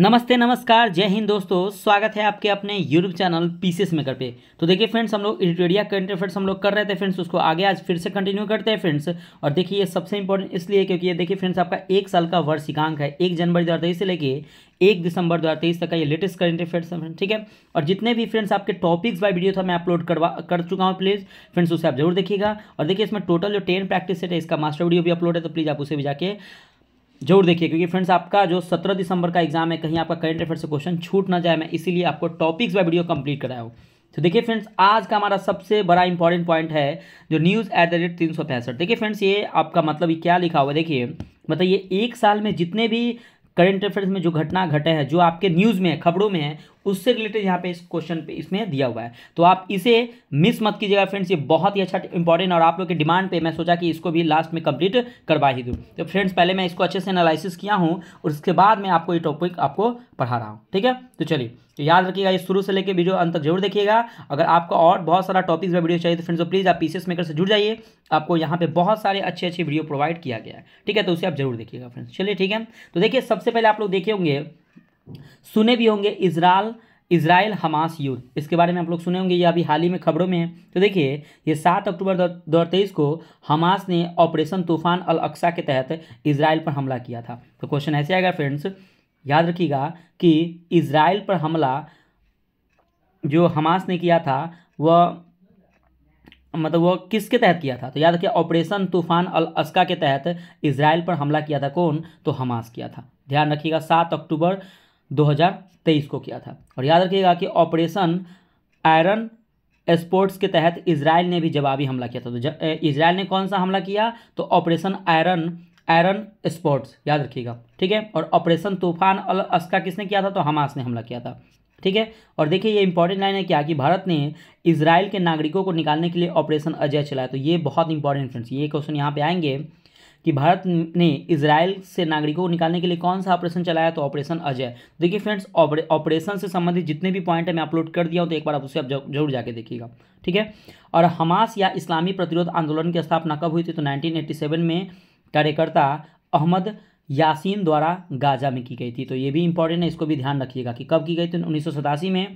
नमस्ते नमस्कार जय हिंद दोस्तों स्वागत है आपके अपने यूट्यूब चैनल पीसीएस मेकर पे तो देखिए फ्रेंड्स हम लोग एडिटोरिया करंट अफेयर्स हम लोग कर रहे थे फ्रेंड्स उसको आगे आज फिर से कंटिन्यू करते हैं फ्रेंड्स और देखिए ये सबसे इंपॉर्टेंट इसलिए क्योंकि ये देखिए फ्रेंड्स आपका एक साल का वर्षिकांक है एक जनवरी दो से लेके एक दिसंबर दो तक का ये लेटेस्ट करंट अफेयर्स है ठीक है और जितने भी फ्रेंड्स आपके टॉपिक्स बाय वीडियो था मैं अपलोड करवा कर चुका हूँ प्लीज़ फ्रेंड्स उसे आप जरूर देखिएगा और देखिए इसमें टोटल जो टेन प्रैक्टिस सेट है इसका मास्टर वीडियो भी अपलोड है तो प्लीज़ आप उसे भी जाके जरूर देखिए क्योंकि फ्रेंड्स आपका जो सत्रह दिसंबर का एग्जाम है कहीं आपका करंट अफेयर से क्वेश्चन छूट ना जाए मैं इसीलिए आपको टॉपिक्स बाय वीडियो कंप्लीट कराया हो तो देखिए फ्रेंड्स आज का हमारा सबसे बड़ा इंपॉर्टेंट पॉइंट है जो न्यूज़ एट द रेट तीन सौ पैंसठ देखिए फ्रेंड्स ये आपका मतलब क्या लिखा हुआ है देखिए बताइए एक साल में जितने भी करंट अफेयर्स में जो घटना घटे हैं जो आपके न्यूज़ में है खबरों में है उससे रिलेटेड यहाँ पे इस क्वेश्चन पे इसमें दिया हुआ है तो आप इसे मिस मत कीजिएगा फ्रेंड्स ये बहुत ही अच्छा इंपॉर्टेंट और आप लोग के डिमांड पे मैं सोचा कि इसको भी लास्ट में कंप्लीट करवा ही दूँ तो फ्रेंड्स पहले मैं इसको अच्छे से एनालिसिस किया हूँ और उसके बाद मैं आपको ये टॉपिक आपको पढ़ा रहा हूँ ठीक है तो चलिए तो याद रखिएगा ये शुरू से लेकर वीडियो अंत तक जरूर देखिएगा अगर आपको और बहुत सारा टॉपिक्स या वीडियो चाहिए तो फ्रेंड्स तो प्लीज़ आप पीसीएस मेकर से जुड़ जाइए आपको यहाँ पे बहुत सारे अच्छे अच्छे वीडियो प्रोवाइड किया गया है ठीक है तो उसे आप जरूर देखिएगा फ्रेंड्स चलिए ठीक है तो देखिए सबसे पहले आप लोग देखे होंगे सुने भी होंगे इसराइल इसराइल हमास युद्ध इसके बारे में आप लोग सुने होंगे ये अभी हाल ही में खबरों में है तो देखिए ये सात अक्टूबर दो तेईस को हमास ने ऑपरेशन तूफान अल अक्सा के तहत इसराइल पर हमला किया था तो क्वेश्चन ऐसे आएगा फ्रेंड्स याद रखिएगा कि इसराइल पर हमला जो हमास ने किया था वह मतलब वह किसके तहत किया था तो याद रखिए ऑपरेशन तूफान अल अस्का के तहत इसराइल पर हमला किया था कौन तो हमास किया था ध्यान रखिएगा सात अक्टूबर 2023 को किया था और याद रखिएगा कि ऑपरेशन आयरन स्पोर्ट्स के तहत इसराइल ने भी जवाबी हमला किया था तो इसराइल ने कौन सा हमला किया तो ऑपरेशन आयरन आयरन स्पोर्ट्स याद रखिएगा ठीक है और ऑपरेशन तूफान अल अस्का किसने किया था तो हमास ने हमला किया था ठीक है और देखिए ये इंपॉर्टेंट लाइन है क्या कि भारत ने इसराइल के नागरिकों को निकालने के लिए ऑपरेशन अजय चलाया तो ये बहुत इंपॉर्टेंट फ्रेंड्स ये क्वेश्चन यहाँ पे आएंगे कि भारत ने इसराइल से नागरिकों को निकालने के लिए कौन सा ऑपरेशन चलाया तो ऑपरेशन अजय देखिए फ्रेंड्स ऑपरेशन से संबंधित जितने भी पॉइंट है मैं अपलोड कर दिया हूँ तो एक बार आप उसे आप जरूर जाके देखिएगा ठीक है और हमास या इस्लामी प्रतिरोध आंदोलन की स्थापना कब हुई थी तो नाइनटीन में कार्यकर्ता अहमद यासीन द्वारा गाजा में की गई थी तो ये भी इंपॉर्टेंट है इसको भी ध्यान रखिएगा कि कब की गई थी उन्नीस में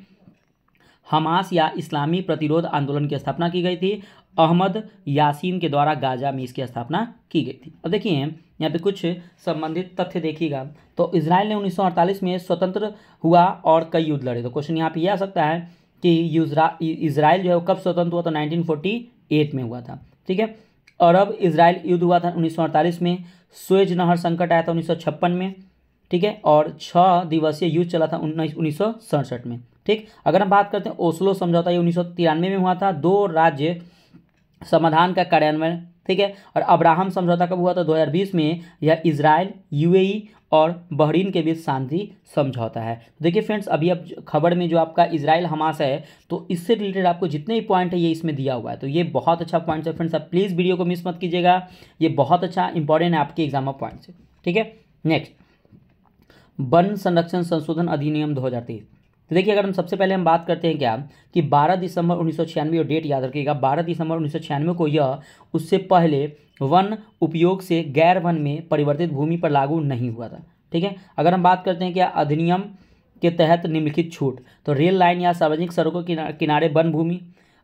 हमास या इस्लामी प्रतिरोध आंदोलन की स्थापना की गई थी अहमद यासीन के द्वारा गाजा में इसकी स्थापना की गई थी अब देखिए यहाँ पे कुछ संबंधित तथ्य देखिएगा तो इसराइल ने 1948 में स्वतंत्र हुआ और कई युद्ध लड़े तो क्वेश्चन यहाँ पे यह आ सकता है कि इसराइल जो है वो कब स्वतंत्र हुआ तो 1948 में हुआ था ठीक है अरब इसराइल युद्ध हुआ था 1948 में स्वेज नहर संकट आया था उन्नीस में ठीक है और छः दिवसीय युद्ध चला था उन्नीस उन्नीस में ठीक अगर हम बात करते हैं ओस्लो समझौता ये उन्नीस में हुआ था दो राज्य समाधान का कार्यान्वयन ठीक है और अब्राहम समझौता कब हुआ था 2020 में यह इसराइल यूएई और बहरीन के बीच शांति समझौता है तो देखिए फ्रेंड्स अभी अब खबर में जो आपका इसराइल हमास है तो इससे रिलेटेड आपको जितने भी पॉइंट है ये इसमें दिया हुआ है तो ये बहुत अच्छा पॉइंट है फ्रेंड्स आप प्लीज़ वीडियो को मिस मत कीजिएगा ये बहुत अच्छा इंपॉर्टेंट है आपके एग्जाम ऑफ पॉइंट से ठीक है नेक्स्ट वन संरक्षण संशोधन अधिनियम दो तो देखिए अगर हम सबसे पहले हम बात करते हैं क्या कि 12 दिसंबर उन्नीस सौ छियानवे डेट याद रखिएगा 12 दिसंबर उन्नीस सौ छियानवे को यह उससे पहले वन उपयोग से गैर वन में परिवर्तित भूमि पर लागू नहीं हुआ था ठीक है अगर हम बात करते हैं क्या अधिनियम के तहत निम्नलिखित छूट तो रेल लाइन या सार्वजनिक सड़कों के किनारे वन भूमि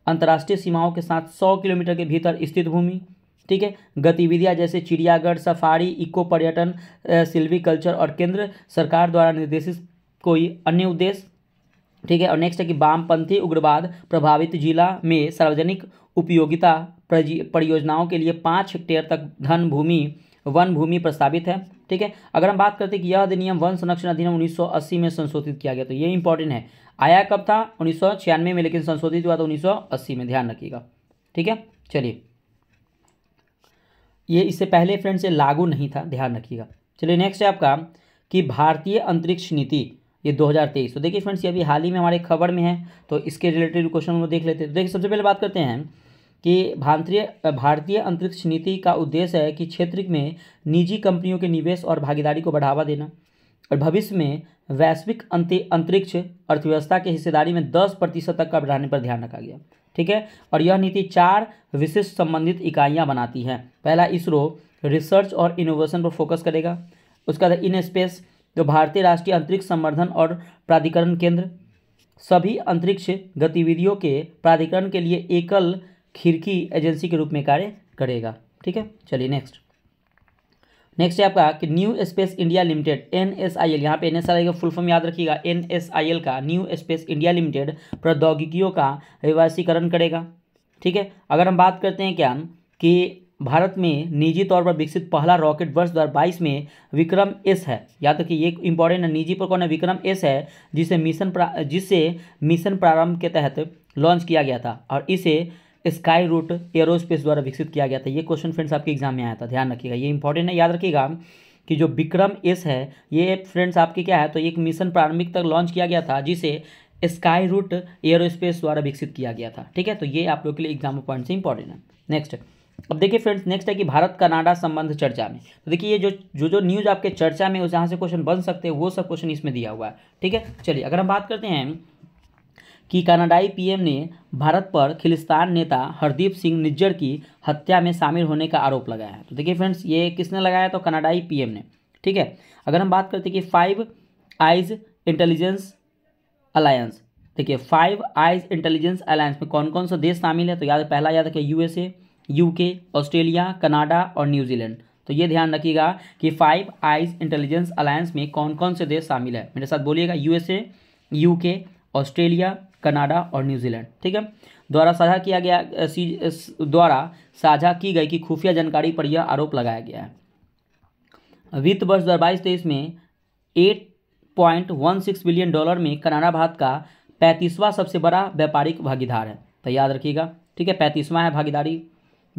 अंतर्राष्ट्रीय सीमाओं के साथ सौ किलोमीटर के भीतर स्थित भूमि ठीक है गतिविधियां जैसे चिड़ियाघर सफारी इको पर्यटन सिल्वी कल्चर और केंद्र सरकार द्वारा निर्देशित कोई अन्य उद्देश्य ठीक है और नेक्स्ट है कि वामपंथी उग्रवाद प्रभावित जिला में सार्वजनिक उपयोगिता परियोजनाओं के लिए पाँच हेक्टेयर तक धन भूमि वन भूमि प्रस्तावित है ठीक है अगर हम बात करते हैं कि यह अधिनियम वन संरक्षण अधिनियम 1980 में संशोधित किया गया तो ये इंपॉर्टेंट है आया कब था उन्नीस में लेकिन संशोधित हुआ तो 1980 में ध्यान रखिएगा ठीक है चलिए ये इससे पहले फ्रेंड से लागू नहीं था ध्यान रखिएगा चलिए नेक्स्ट है आपका कि भारतीय अंतरिक्ष नीति ये 2023 तो देखिए फ्रेंड्स ये अभी हाल ही में हमारे खबर में है तो इसके रिलेटेड क्वेश्चन हम देख लेते हैं तो देखिए सबसे पहले बात करते हैं कि भारतीय भारतीय अंतरिक्ष नीति का उद्देश्य है कि क्षेत्र में निजी कंपनियों के निवेश और भागीदारी को बढ़ावा देना और भविष्य में वैश्विक अंतरिक्ष अर्थव्यवस्था के हिस्सेदारी में दस प्रतिशत तक का बढ़ाने पर ध्यान रखा गया ठीक है और यह नीति चार विशिष्ट संबंधित इकाइयाँ बनाती हैं पहला इसरो रिसर्च और इनोवेशन पर फोकस करेगा उसका इन स्पेस जो भारतीय राष्ट्रीय अंतरिक्ष संवर्धन और प्राधिकरण केंद्र सभी अंतरिक्ष गतिविधियों के प्राधिकरण के लिए एकल खिड़की एजेंसी के रूप में कार्य करेगा ठीक है चलिए नेक्स्ट नेक्स्ट है आपका कि new space India limited N S I L यहाँ पे एन एस आई एल का फुल फॉर्म याद रखिएगा एन एस आई एल का न्यू स्पेस इंडिया लिमिटेड प्रौद्योगिकियों का व्यवसायीकरण करेगा ठीक है अगर हम बात करते हैं क्या कि भारत में निजी तौर पर विकसित पहला रॉकेट वर्ष 2022 में विक्रम एस है याद रखिए ये इंपॉर्टेंट है निजी पर कौन है विक्रम एस है जिसे मिशन जिसे मिशन प्रारंभ के तहत लॉन्च किया गया था और इसे स्काई रूट एयरोस्पेस द्वारा विकसित किया गया था ये क्वेश्चन फ्रेंड्स आपके एग्जाम में आया था ध्यान रखिएगा ये इंपॉर्टेंट है याद रखिएगा कि जो विक्रम एस है ये फ्रेंड्स आपके क्या है तो एक मिशन प्रारंभिक तक लॉन्च किया गया था जिसे स्काई रूट एयरोस्पेस द्वारा विकसित किया गया था ठीक है तो ये आप लोग के लिए एग्जाम पॉइंट से इंपॉर्टेंट है नेक्स्ट अब देखिए फ्रेंड्स नेक्स्ट है कि भारत कनाडा संबंध चर्चा में तो देखिए ये जो जो जो न्यूज़ आपके चर्चा में जहाँ से क्वेश्चन बन सकते हैं वो सब क्वेश्चन इसमें दिया हुआ है ठीक है चलिए अगर हम बात करते हैं कि कनाडाई पीएम ने भारत पर खिलिस्तान नेता हरदीप सिंह निज्जर की हत्या में शामिल होने का आरोप लगाया है तो देखिए फ्रेंड्स ये किसने लगाया तो कनाडाई पीएम ने ठीक है अगर हम बात करते हैं कि फाइव आइज इंटेलिजेंस अलायंस देखिए फाइव आइज इंटेलिजेंस अलायंस में कौन कौन सा देश शामिल है तो याद पहला याद रखिए यूएसए यूके ऑस्ट्रेलिया कनाडा और न्यूजीलैंड तो ये ध्यान रखिएगा कि फाइव आइज इंटेलिजेंस अलायंस में कौन कौन से देश शामिल है मेरे साथ बोलिएगा यूएसए यूके ऑस्ट्रेलिया कनाडा और न्यूजीलैंड ठीक है द्वारा साझा किया गया द्वारा साझा की गई कि खुफिया जानकारी पर यह आरोप लगाया गया है वित्त वर्ष दो हज़ार तेईस में eight point one six billion dollar में कनाडा भारत का पैंतीसवां सबसे बड़ा व्यापारिक भागीदार है तो याद रखिएगा ठीक है पैंतीसवां है भागीदारी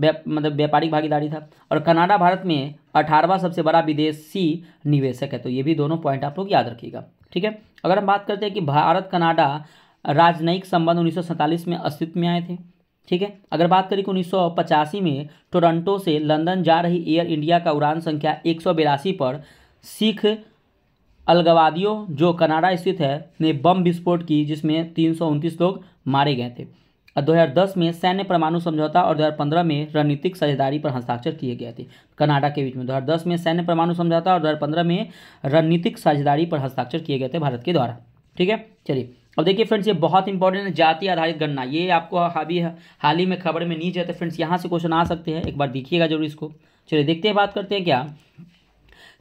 मतलब व्यापारिक भागीदारी था और कनाडा भारत में अठारहवा सबसे बड़ा विदेशी निवेशक है तो ये भी दोनों पॉइंट आप लोग याद रखिएगा ठीक है अगर हम बात करते हैं कि भारत कनाडा राजनयिक संबंध उन्नीस में अस्तित्व में आए थे ठीक है अगर बात करें कि उन्नीस में टोरंटो से लंदन जा रही एयर इंडिया का उड़ान संख्या एक पर सिख अलगवादियों जो कनाडा स्थित है ने बम विस्फोट की जिसमें तीन लोग मारे गए थे 2010 में सैन्य परमाणु समझौता और 2015 में रणनीतिक साझेदारी पर हस्ताक्षर किए गए थे कनाडा के बीच में 2010 में सैन्य परमाणु समझौता और 2015 में रणनीतिक साझेदारी पर हस्ताक्षर किए गए थे भारत के द्वारा ठीक है चलिए अब देखिए फ्रेंड्स ये बहुत इंपॉर्टेंट है जाति आधारित गणना ये आपको अभी हाल ही में खबर में नीचे है फ्रेंड्स यहाँ से क्वेश्चन आ सकते हैं एक बार देखिएगा जरूर इसको चलिए देखते हैं बात करते हैं क्या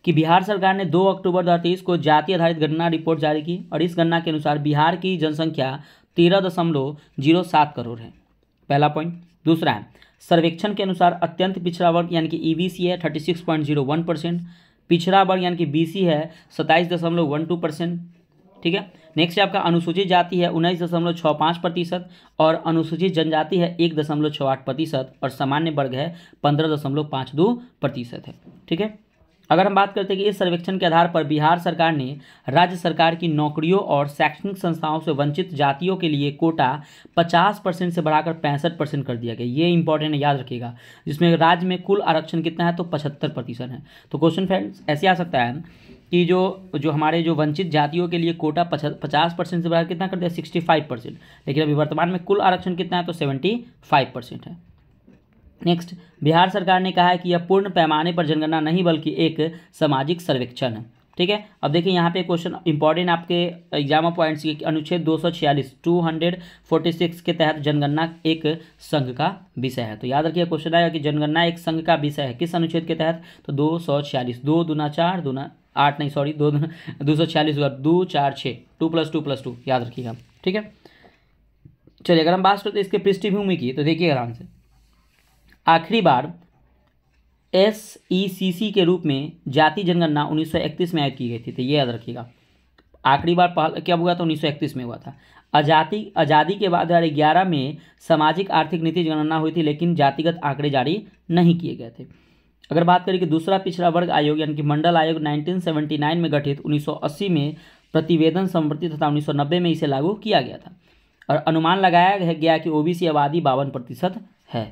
कि बिहार सरकार ने 2 अक्टूबर 2023 को जाति आधारित गणना रिपोर्ट जारी की और इस गणना के अनुसार बिहार की जनसंख्या तेरह दशमलव जीरो सात करोड़ है पहला पॉइंट दूसरा है सर्वेक्षण के अनुसार अत्यंत पिछड़ा वर्ग यानी कि ईबीसी e है thirty six point zero one percent पिछड़ा वर्ग यानी कि बीसी है सत्ताईस दशमलव वन टू परसेंट ठीक है नेक्स्ट है आपका अनुसूचित जाति है उन्नीस दशमलव छः पाँच प्रतिशत और अनुसूचित जनजाति है एक दशमलव छः आठ प्रतिशत और सामान्य वर्ग है पंद्रह दशमलव पाँच दो प्रतिशत है ठीक है अगर हम बात करते हैं कि इस सर्वेक्षण के आधार पर बिहार सरकार ने राज्य सरकार की नौकरियों और शैक्षणिक संस्थाओं से वंचित जातियों के लिए कोटा 50 परसेंट से बढ़ाकर पैंसठ परसेंट कर दिया गया ये इंपॉर्टेंट है याद रखिएगा जिसमें राज्य में कुल आरक्षण कितना है तो पचहत्तर प्रतिशत है तो क्वेश्चन फ्रेंड्स ऐसे आ सकता है कि जो जो हमारे जो वंचित जातियों के लिए कोटा पचास परसेंट से बढ़ाकर कितना कर दिया सिक्सटी फाइव परसेंट लेकिन अभी वर्तमान में कुल आरक्षण कितना है तो सेवेंटी फाइव परसेंट है नेक्स्ट बिहार सरकार ने कहा है कि यह पूर्ण पैमाने पर जनगणना नहीं बल्कि एक सामाजिक सर्वेक्षण है ठीक है अब देखिए यहाँ पे क्वेश्चन इंपॉर्टेंट आपके एग्जाम ऑफ पॉइंट्स के अनुच्छेद दो सौ छियालीस टू हंड्रेड फोर्टी सिक्स के तहत जनगणना एक संघ का विषय है तो याद रखिए क्वेश्चन आएगा कि जनगणना एक संघ का विषय है किस अनुच्छेद के तहत तो दो सौ छियालीस दो दूना चार दुना आठ नहीं सॉरी दो दो सौ छियालीस दो चार छः two plus two plus two याद रखिएगा ठीक है चलिए अगर हम बात करते हैं इसके पृष्ठभूमि की तो देखिए आराम से आखिरी बार एस ई सी सी के रूप में जाति जनगणना 1931 में आयोजित की गई थी तो ये याद रखिएगा आखिरी बार पहला क्या हुआ था 1931 में हुआ था आजादी आज़ादी के बाद दो ग्यारह में सामाजिक आर्थिक नीति जनगणना हुई थी लेकिन जातिगत आंकड़े जारी नहीं किए गए थे अगर बात करें कि दूसरा पिछड़ा वर्ग आयोग यानी कि मंडल आयोग 1979 में गठित 1980 में प्रतिवेदन संवृत्ति तथा 1990 में इसे लागू किया गया था और अनुमान लगाया गया कि ओबीसी आबादी बावन प्रतिशत है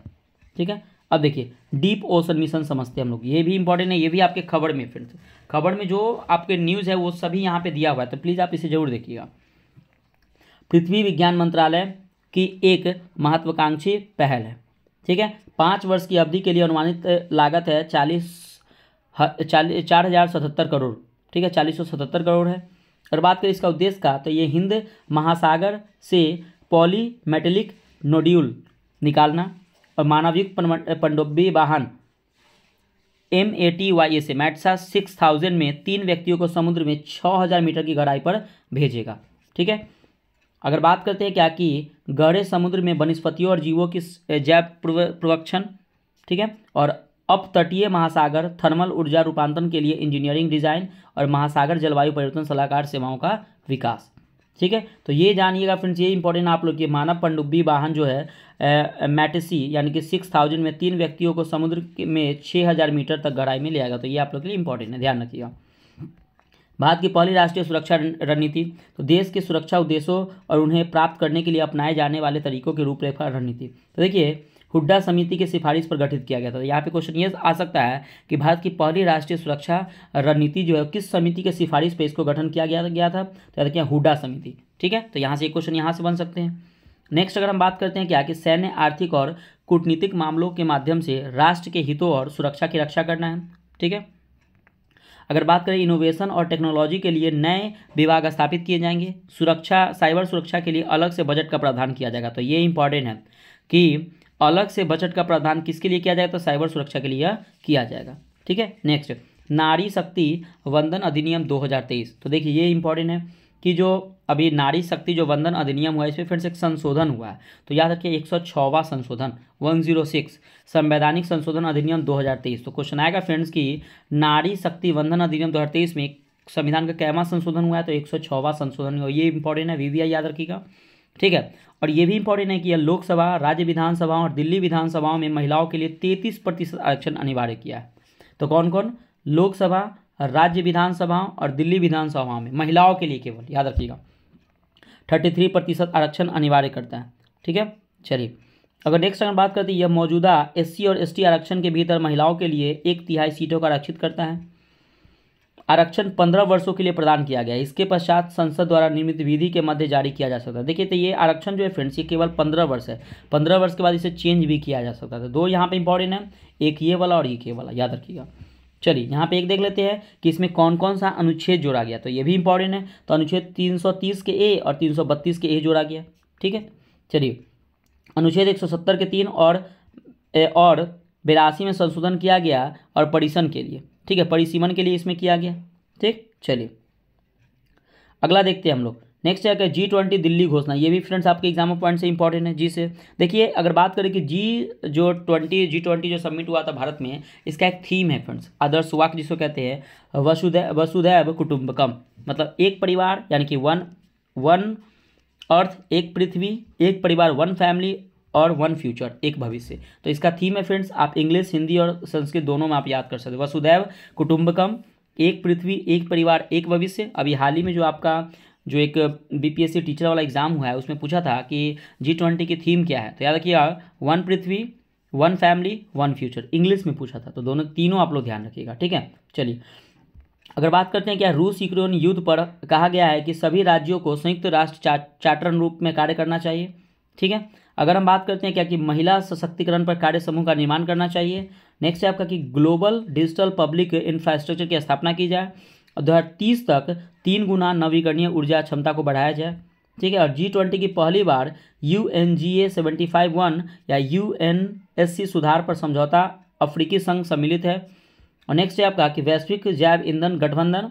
ठीक है अब देखिए डीप ओशन मिशन समझते हैं हम लोग ये भी इंपॉर्टेंट है ये भी आपके खबर में फ्रेंड्स खबर में जो आपके न्यूज़ है वो सभी यहाँ पे दिया हुआ है तो प्लीज़ आप इसे जरूर देखिएगा पृथ्वी विज्ञान मंत्रालय की एक महत्वाकांक्षी पहल है ठीक है पाँच वर्ष की अवधि के लिए अनुमानित लागत है चालीस चालीस चार हज़ार सतहत्तर करोड़ ठीक है चालीस सौ सतहत्तर करोड़ है अगर बात करें इसका उद्देश्य का तो ये हिंद महासागर से पॉलीमेटेलिक नोड्यूल निकालना मानवयुक्त पनडुब्बी वाहन M A T Y S Matsya six thousand में तीन व्यक्तियों को समुद्र में छः हज़ार मीटर की गहराई पर भेजेगा ठीक है अगर बात करते हैं क्या कि गहरे समुद्र में वनस्पतियों और जीवों की जैव प्रवक्षण ठीक है और अपतटीय महासागर थर्मल ऊर्जा रूपांतरण के लिए इंजीनियरिंग डिजाइन और महासागर जलवायु परिवर्तन सलाहकार सेवाओं का विकास ठीक है तो ये जानिएगा फ्रेंड्स ये इंपॉर्टेंट आप लोग की मानव पंडुब्बी वाहन जो है मैटेसी यानी कि सिक्स थाउजेंड में तीन व्यक्तियों को समुद्र में छः हज़ार मीटर तक गहराई में ले आएगा तो ये आप लोग के लिए इंपॉर्टेंट है ध्यान रखिएगा भारत की पहली राष्ट्रीय सुरक्षा रणनीति तो देश के सुरक्षा उद्देश्यों और उन्हें प्राप्त करने के लिए अपनाए जाने वाले तरीकों की रूपरेखा रणनीति तो देखिए हुड्डा समिति की सिफारिश पर गठित किया गया था यहाँ पे क्वेश्चन ये आ सकता है कि भारत की पहली राष्ट्रीय सुरक्षा रणनीति जो है किस समिति के सिफारिश पर इसको गठन किया गया गया था तो याद हुड्डा समिति ठीक है तो यहाँ से क्वेश्चन यहाँ से बन सकते हैं नेक्स्ट अगर हम बात करते हैं क्या कि सैन्य आर्थिक और कूटनीतिक मामलों के माध्यम से राष्ट्र के हितों और सुरक्षा की रक्षा करना है ठीक है अगर बात करें इनोवेशन और टेक्नोलॉजी के लिए नए विभाग स्थापित किए जाएंगे सुरक्षा साइबर सुरक्षा के लिए अलग से बजट का प्रावधान किया जाएगा तो ये इंपॉर्टेंट है कि अलग से बजट का प्रावधान किसके लिए किया जाएगा तो साइबर सुरक्षा के लिए किया जाएगा ठीक है नेक्स्ट नारी शक्ति वंदन अधिनियम 2023 तो देखिए ये इंपॉर्टेंट है कि जो अभी नारी शक्ति जो वंदन अधिनियम हुआ है इसमें फिर से एक संशोधन हुआ है तो याद रखिए एक सौ छवा संशोधन वन जीरो सिक्स संवैधानिक संशोधन अधिनियम 2023 तो क्वेश्चन आएगा फ्रेंड्स कि नारी शक्ति वंदन अधिनियम 2023 में संविधान का कैमा संशोधन हुआ है तो एक सौ छवा संशोधन हुआ ये इंपॉर्टेंट है वीवीआई याद रखिएगा ठीक है और ये भी इंपॉर्टेंट है कि यह लोकसभा राज्य विधानसभाओं और दिल्ली विधानसभाओं में महिलाओं के लिए तैंतीस प्रतिशत आरक्षण अनिवार्य किया है तो कौन कौन लोकसभा राज्य विधानसभाओं और दिल्ली विधानसभाओं में महिलाओं के लिए केवल याद रखिएगा थर्टी थ्री प्रतिशत आरक्षण अनिवार्य करता है ठीक है चलिए अगर नेक्स्ट अगर बात करते हैं यह मौजूदा एस और एस आरक्षण के भीतर महिलाओं के लिए एक तिहाई सीटों का आरक्षित करता है आरक्षण पंद्रह वर्षों के लिए प्रदान किया गया है इसके पश्चात संसद द्वारा निर्मित विधि के मध्य जारी किया जा सकता है देखिए तो ये आरक्षण जो है फ्रेंड्स ये केवल पंद्रह वर्ष है पंद्रह वर्ष के बाद इसे चेंज भी किया जा सकता था दो यहाँ पर इंपॉर्टेंट है एक ये वाला और एक ये वाला याद रखिएगा चलिए यहाँ पे एक देख लेते हैं कि इसमें कौन कौन सा अनुच्छेद जोड़ा गया तो ये भी इंपॉर्टेंट है तो अनुच्छेद 330 के ए और 332 के ए जोड़ा गया ठीक है चलिए अनुच्छेद 170 के तीन और ए, और बेरासी में संशोधन किया गया और परिसन के लिए ठीक है परिसीमन के लिए इसमें किया गया ठीक चलिए अगला देखते हैं हम लोग नेक्स्ट है जी ट्वेंटी दिल्ली घोषणा ये भी फ्रेंड्स आपके एग्जाम पॉइंट से इंपॉर्टेंट है जी से देखिए अगर बात करें कि जी जो ट्वेंटी जी ट्वेंटी जो सबमिट हुआ था भारत में इसका एक थीम है फ्रेंड्स आदर्श वाक जिसको कहते हैं वसुधै वसुधैव कुटुंबकम मतलब एक परिवार यानी कि वन वन अर्थ एक पृथ्वी एक परिवार वन फैमिली और वन फ्यूचर एक भविष्य तो इसका थीम है फ्रेंड्स आप इंग्लिश हिंदी और संस्कृत दोनों में आप याद कर सकते वसुदैव कुटुंबकम एक पृथ्वी एक परिवार एक भविष्य अभी हाल ही में जो आपका जो एक बीपीएससी टीचर वाला एग्जाम हुआ है उसमें पूछा था कि जी ट्वेंटी की थीम क्या है तो याद रखिएगा वन पृथ्वी one family one future English में पूछा था तो दोनों तीनों आप लोग ध्यान रखिएगा ठीक है चलिए अगर बात करते हैं क्या रूस यूक्रेन युद्ध पर कहा गया है कि सभी राज्यों को संयुक्त राष्ट्र चा, चार्टर रूप में कार्य करना चाहिए ठीक है अगर हम बात करते हैं क्या कि महिला सशक्तिकरण पर कार्य समूह का निर्माण करना चाहिए नेक्स्ट है आपका कि ग्लोबल डिजिटल पब्लिक इंफ्रास्ट्रक्चर की स्थापना की जाए और दो तक तीन गुना नवीकरणीय ऊर्जा क्षमता को बढ़ाया जाए ठीक है और जी ट्वेंटी की पहली बार U N G A seventy five one या यू एन एस सी सुधार पर समझौता अफ्रीकी संघ सम्मिलित है और नेक्स्ट है आपका कि वैश्विक जैव ईंधन गठबंधन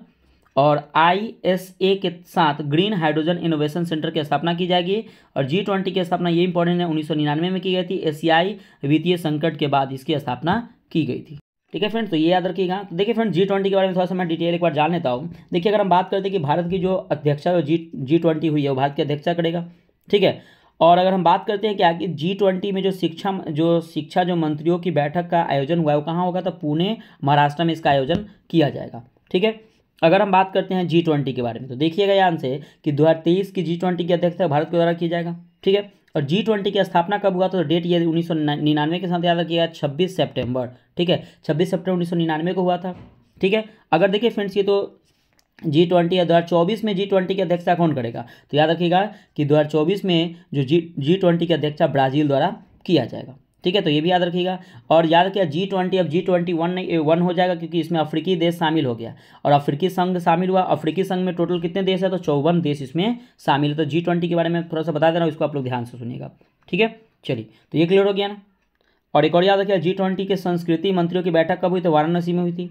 और आईएसए के साथ ग्रीन हाइड्रोजन इनोवेशन सेंटर की स्थापना की जाएगी और जी ट्वेंटी की स्थापना ये इंपॉर्टेंट है उन्नीस में की गई थी एशियाई e वित्तीय संकट के बाद इसकी स्थापना की गई थी ठीक है फ्रेंड तो ये याद रखिएगा तो देखिए फ्रेंड जी ट्वेंटी के बारे में थोड़ा सा मैं डिटेल एक बार जान लेता हूँ देखिए अगर हम बात करते हैं कि भारत की जो अध्यक्षा जो जी जी ट्वेंटी हुई है वो भारत की अध्यक्षा करेगा ठीक है और अगर हम बात करते हैं कि आगे जी ट्वेंटी में जो शिक्षा जो शिक्षा जो मंत्रियों की बैठक का आयोजन हुआ है वो कहाँ होगा तो पुणे महाराष्ट्र में इसका आयोजन किया जाएगा ठीक है अगर हम बात करते हैं जी ट्वेंटी के बारे में तो देखिएगा यहाँ से कि दो हज़ार तेईस की जी ट्वेंटी की अध्यक्षता भारत के द्वारा किया जाएगा ठीक है और जी ट्वेंटी की स्थापना कब हुआ तो डेट ये उन्नीस सौ निन्यानवे के साथ याद रखिएगा छब्बीस सेप्टेम्बर ठीक है छब्बीस सेप्टेम्बर उन्नीस सौ निन्यानवे को हुआ था ठीक है अगर देखिए फ्रेंड्स ये तो जी ट्वेंटी या दो हज़ार चौबीस में जी ट्वेंटी की अध्यक्षता कौन करेगा तो याद रखिएगा कि दो हज़ार चौबीस में जो जी जी ट्वेंटी की अध्यक्षता ब्राज़ील द्वारा किया जाएगा ठीक है तो ये भी याद रखिएगा और याद किया जी ट्वेंटी अब जी ट्वेंटी वन वन हो जाएगा क्योंकि इसमें अफ्रीकी देश शामिल हो गया और अफ्रीकी संघ शामिल हुआ अफ्रीकी संघ में टोटल कितने देश है तो चौवन देश इसमें शामिल है तो जी ट्वेंटी के बारे में थोड़ा सा बता दे रहा हूँ इसको आप लोग ध्यान से सुनिएगा ठीक है चलिए तो ये क्लियर हो गया ना और एक और याद रखिए जी ट्वेंटी के संस्कृति मंत्रियों की बैठक कब हुई तो वाराणसी में हुई थी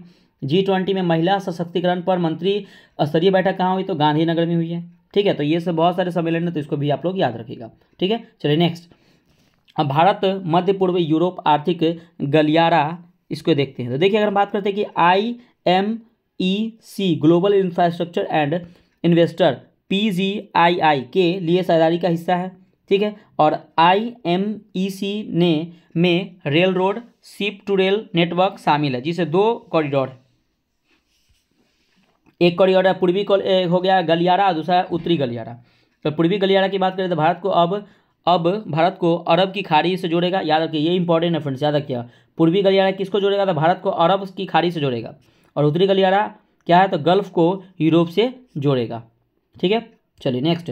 जी ट्वेंटी में महिला सशक्तिकरण पर मंत्री स्तरीय बैठक कहाँ हुई तो गांधीनगर में हुई है ठीक है तो ये सब बहुत सारे सम्मेलन है तो इसको भी आप लोग याद रखिएगा ठीक है चलिए नेक्स्ट हाँ, भारत मध्य पूर्व यूरोप आर्थिक गलियारा इसको देखते हैं तो देखिए अगर हम बात करते हैं कि I M E C global infrastructure and investor P G I I के लिए साझेदारी का हिस्सा है ठीक है और आई एम ई सी ने में rail road ship to rail network शामिल है जिसे दो कॉरिडोर एक कॉरिडोर है पूर्वी हो गया गलियारा और दूसरा उत्तरी गलियारा तो पूर्वी गलियारा की बात करें तो भारत को अब अब भारत को अरब की खाड़ी से जोड़ेगा याद रखिए ये इंपॉर्टेंट है फ्रेंड्स याद रखिए पूर्वी गलियारा किसको जोड़ेगा तो भारत को अरब की खाड़ी से जोड़ेगा और उत्तरी गलियारा क्या है तो गल्फ को यूरोप से जोड़ेगा ठीक है चलिए नेक्स्ट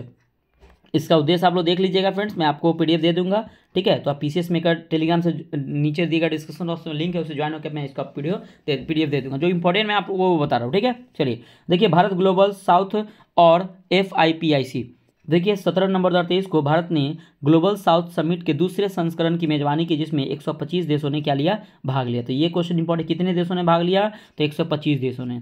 इसका उद्देश्य आप लोग देख लीजिएगा फ्रेंड्स मैं आपको पी दे दूंगा ठीक है तो आप पी मेकर टेलीग्राम से नीचे दिएगा डिस्क्रिप्शन बॉक्स में लिंक है उसे ज्वाइन होकर मैं इसका पीडीएफ दे पीडीएफ दे दूंगा जो इंपॉर्टेंट मैं आपको वो बता रहा हूँ ठीक है चलिए देखिए भारत ग्लोबल साउथ और F I P I C देखिए सत्रह नंबर दो तेईस को भारत ने ग्लोबल साउथ समिट के दूसरे संस्करण की मेजबानी की जिसमें 125 देशों ने क्या लिया भाग लिया तो ये क्वेश्चन इंपॉर्टेंट कितने देशों ने भाग लिया तो 125 देशों ने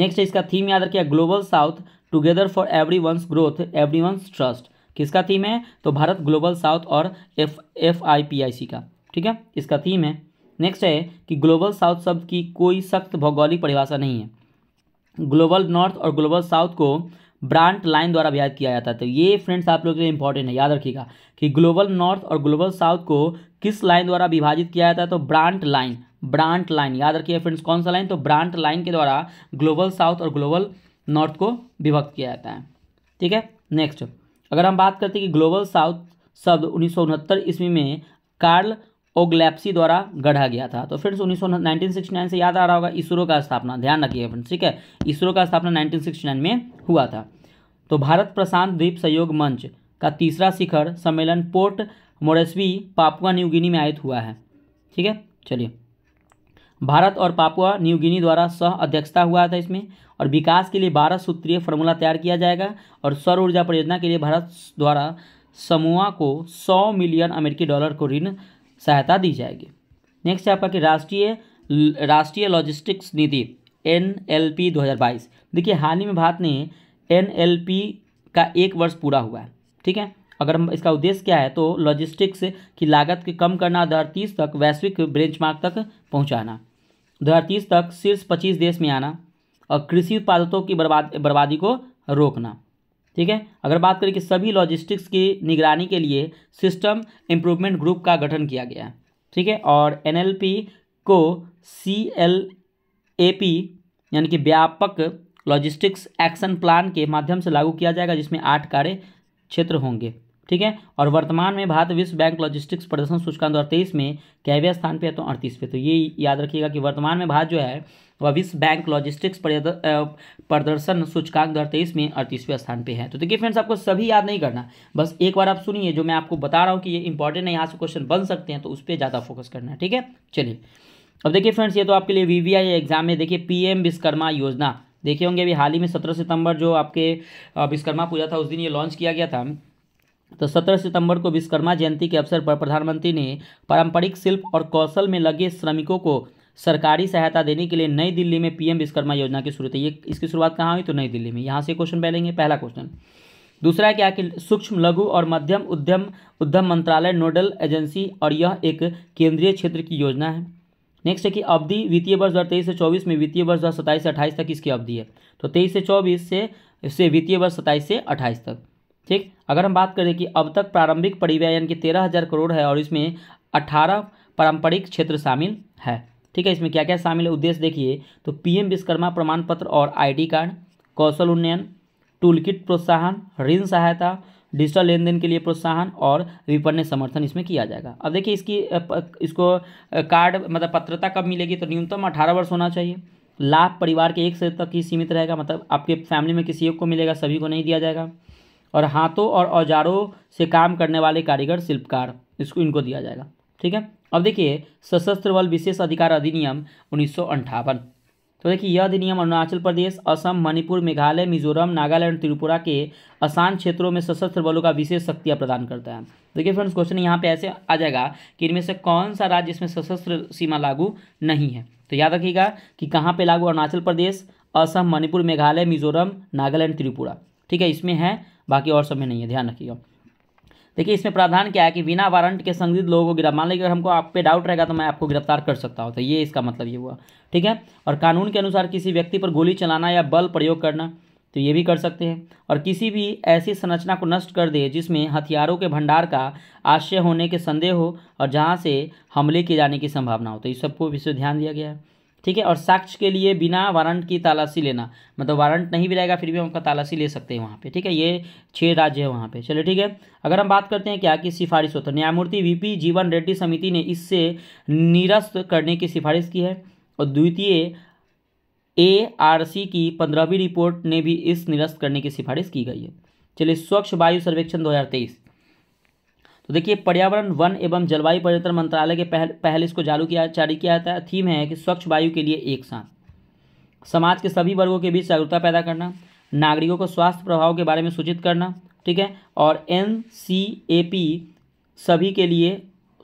नेक्स्ट है इसका थीम याद रखिए global south together for everyone's growth everyone's trust किसका थीम है तो भारत ग्लोबल साउथ और F F I P I C का ठीक है इसका थीम है नेक्स्ट है कि ग्लोबल साउथ शब्द की कोई सख्त भौगोलिक परिभाषा नहीं है ग्लोबल नॉर्थ और ग्लोबल साउथ को ब्रांट लाइन द्वारा अभ्यास किया जाता है तो ये फ्रेंड्स आप लोग के लिए इंपॉर्टेंट है याद रखिएगा कि ग्लोबल नॉर्थ और ग्लोबल साउथ को किस लाइन द्वारा विभाजित किया जाता है तो ब्रांट लाइन ब्रांट लाइन याद रखिए फ्रेंड्स कौन सा लाइन तो ब्रांट लाइन के द्वारा ग्लोबल साउथ और ग्लोबल नॉर्थ को विभक्त किया जाता है ठीक है नेक्स्ट अगर हम बात करते हैं कि ग्लोबल साउथ शब्द उन्नीस ईस्वी में कार्ल ओग्लैप्सी द्वारा गढ़ा गया था तो फ्रेंड्स उन्नीस से याद आ रहा होगा इसरो का स्थापना ध्यान रखिए फ्रेंड्स ठीक है इसरो का स्थापना 1969 में हुआ था तो भारत प्रशांत द्वीप सहयोग मंच का तीसरा शिखर सम्मेलन Port Moresby Papua New Guinea में आयोजित हुआ है ठीक है चलिए भारत और पापुआ न्यू गिनी द्वारा सह अध्यक्षता हुआ था इसमें और विकास के लिए बारह सूत्रीय फॉर्मूला तैयार किया जाएगा और सौर ऊर्जा परियोजना के लिए भारत द्वारा समूह को सौ मिलियन अमेरिकी डॉलर को ऋण सहायता दी जाएगी नेक्स्ट है आपका कि राष्ट्रीय राष्ट्रीय लॉजिस्टिक्स नीति एन एल पी दो हज़ार बाईस देखिए हाल ही में भारत ने एन एल पी का एक वर्ष पूरा हुआ है ठीक है अगर हम इसका उद्देश्य क्या है तो लॉजिस्टिक्स की लागत के कम करना दो हज़ार तीस तक वैश्विक बेंचमार्क तक पहुंचाना दो हज़ार तीस तक शीर्ष पच्चीस देश में आना और कृषि उत्पादकों की बर्बाद बर्बादी को रोकना ठीक है अगर बात करें कि सभी लॉजिस्टिक्स की निगरानी के लिए सिस्टम इम्प्रूवमेंट ग्रुप का गठन किया गया है ठीक है और एन को सी एल ए पी यानी कि व्यापक लॉजिस्टिक्स एक्शन प्लान के माध्यम से लागू किया जाएगा जिसमें आठ कार्य क्षेत्र होंगे ठीक है और वर्तमान में भारत विश्व बैंक लॉजिस्टिक्स प्रदर्शन सूचकांक दो तेईस में कैवे स्थान पर है तो अड़तीस पे तो ये याद रखिएगा कि वर्तमान में भारत जो है वह विश्व बैंक लॉजिस्टिक्स प्रदर्शन सूचकांक दो तेईस में अड़तीसवें स्थान पे है तो देखिए फ्रेंड्स आपको सभी याद नहीं करना बस एक बार आप सुनिए जो मैं आपको बता रहा हूँ कि ये इंपॉर्टेंट है यहाँ से क्वेश्चन बन सकते हैं तो उस पर ज़्यादा फोकस करना ठीक है चलिए अब देखिए फ्रेंड्स ये तो आपके लिए वी एग्जाम में देखिए पी विश्वकर्मा योजना देखे होंगे अभी हाल ही में सत्रह सितंबर जो आपके विश्वकर्मा पूजा था उस दिन ये लॉन्च किया गया था तो 17 सितंबर को विश्वकर्मा जयंती के अवसर पर प्रधानमंत्री ने पारंपरिक शिल्प और कौशल में लगे श्रमिकों को सरकारी सहायता देने के लिए नई दिल्ली में पीएम विश्वकर्मा योजना की शुरू थी ये इसकी शुरुआत कहाँ हुई तो नई दिल्ली में यहाँ से क्वेश्चन पहलेंगे पहला क्वेश्चन दूसरा है क्या कि सूक्ष्म लघु और मध्यम उद्यम उद्यम मंत्रालय नोडल एजेंसी और यह एक केंद्रीय क्षेत्र की योजना है नेक्स्ट है कि अवधि वित्तीय वर्ष दो तेईस से चौबीस में वित्तीय वर्ष दो से 28 तक इसकी अवधि है तो तेईस से चौबीस से से वित्तीय वर्ष 27 से अट्ठाईस तक ठीक अगर हम बात करें कि अब तक प्रारंभिक परिव्यय यानी कि तेरह हज़ार करोड़ है और इसमें अठारह पारंपरिक क्षेत्र शामिल है ठीक है इसमें क्या क्या शामिल है उद्देश्य देखिए तो पीएम विश्वकर्मा प्रमाण पत्र और आई कार्ड कौशल उन्नयन टूल प्रोत्साहन ऋण सहायता डिजिटल लेन देन के लिए प्रोत्साहन और विपणन समर्थन इसमें किया जाएगा अब देखिए इसकी इसको कार्ड मतलब पत्रता कब मिलेगी तो न्यूनतम अठारह वर्ष होना चाहिए लाभ परिवार के एक से तक ही सीमित रहेगा मतलब आपके फैमिली में किसी एक को मिलेगा सभी को नहीं दिया जाएगा और हाथों और औजारों से काम करने वाले कारीगर शिल्पकार इसको इनको दिया जाएगा ठीक है अब देखिए सशस्त्र बल विशेष अधिकार अधिनियम उन्नीस तो देखिए यह अधिनियम अरुणाचल प्रदेश असम मणिपुर मेघालय मिजोरम नागालैंड त्रिपुरा के आसान क्षेत्रों में सशस्त्र बलों का विशेष शक्तियाँ प्रदान करता है देखिए फ्रेंड्स क्वेश्चन यहाँ पे ऐसे आ जाएगा कि इनमें से कौन सा राज्य इसमें सशस्त्र सीमा लागू नहीं है तो याद रखिएगा कि कहाँ पर लागू अरुणाचल प्रदेश असम मणिपुर मेघालय मिजोरम नागालैंड त्रिपुरा ठीक है इसमें है बाकी और सब में नहीं है ध्यान रखिएगा देखिए इसमें प्रावधान क्या है कि बिना वारंट के संदिग्ध लोगों को गिरफ्तार मान लीजिए अगर हमको आप पे डाउट रहेगा तो मैं आपको गिरफ्तार कर सकता हूँ तो ये इसका मतलब ये हुआ ठीक है और कानून के अनुसार किसी व्यक्ति पर गोली चलाना या बल प्रयोग करना तो ये भी कर सकते हैं और किसी भी ऐसी संरचना को नष्ट कर दे जिसमें हथियारों के भंडार का आशय होने के संदेह हो और जहाँ से हमले किए जाने की संभावना हो तो इस सबको विशेष ध्यान दिया गया है ठीक है और साक्ष्य के लिए बिना वारंट की तलाशी लेना मतलब वारंट नहीं भी रहेगा फिर भी हम उनका तलाशी ले सकते हैं वहाँ पे ठीक है ये छः राज्य है वहाँ पे चलिए ठीक है अगर हम बात करते हैं क्या कि सिफारिश हो तो न्यायमूर्ति वीपी जीवन रेड्डी समिति ने इससे निरस्त करने की सिफारिश की है और द्वितीय ए आर सी की पंद्रहवीं रिपोर्ट ने भी इस निरस्त करने की सिफारिश की गई है चलिए स्वच्छ वायु सर्वेक्षण दो तो देखिए पर्यावरण वन एवं जलवायु परिवर्तन मंत्रालय के पहल पहले इसको चालू किया जारी किया जाता है थीम है कि स्वच्छ वायु के लिए एक साथ समाज के सभी वर्गों के बीच जागरूकता पैदा करना नागरिकों को स्वास्थ्य प्रभाव के बारे में सूचित करना ठीक है और एन सभी के लिए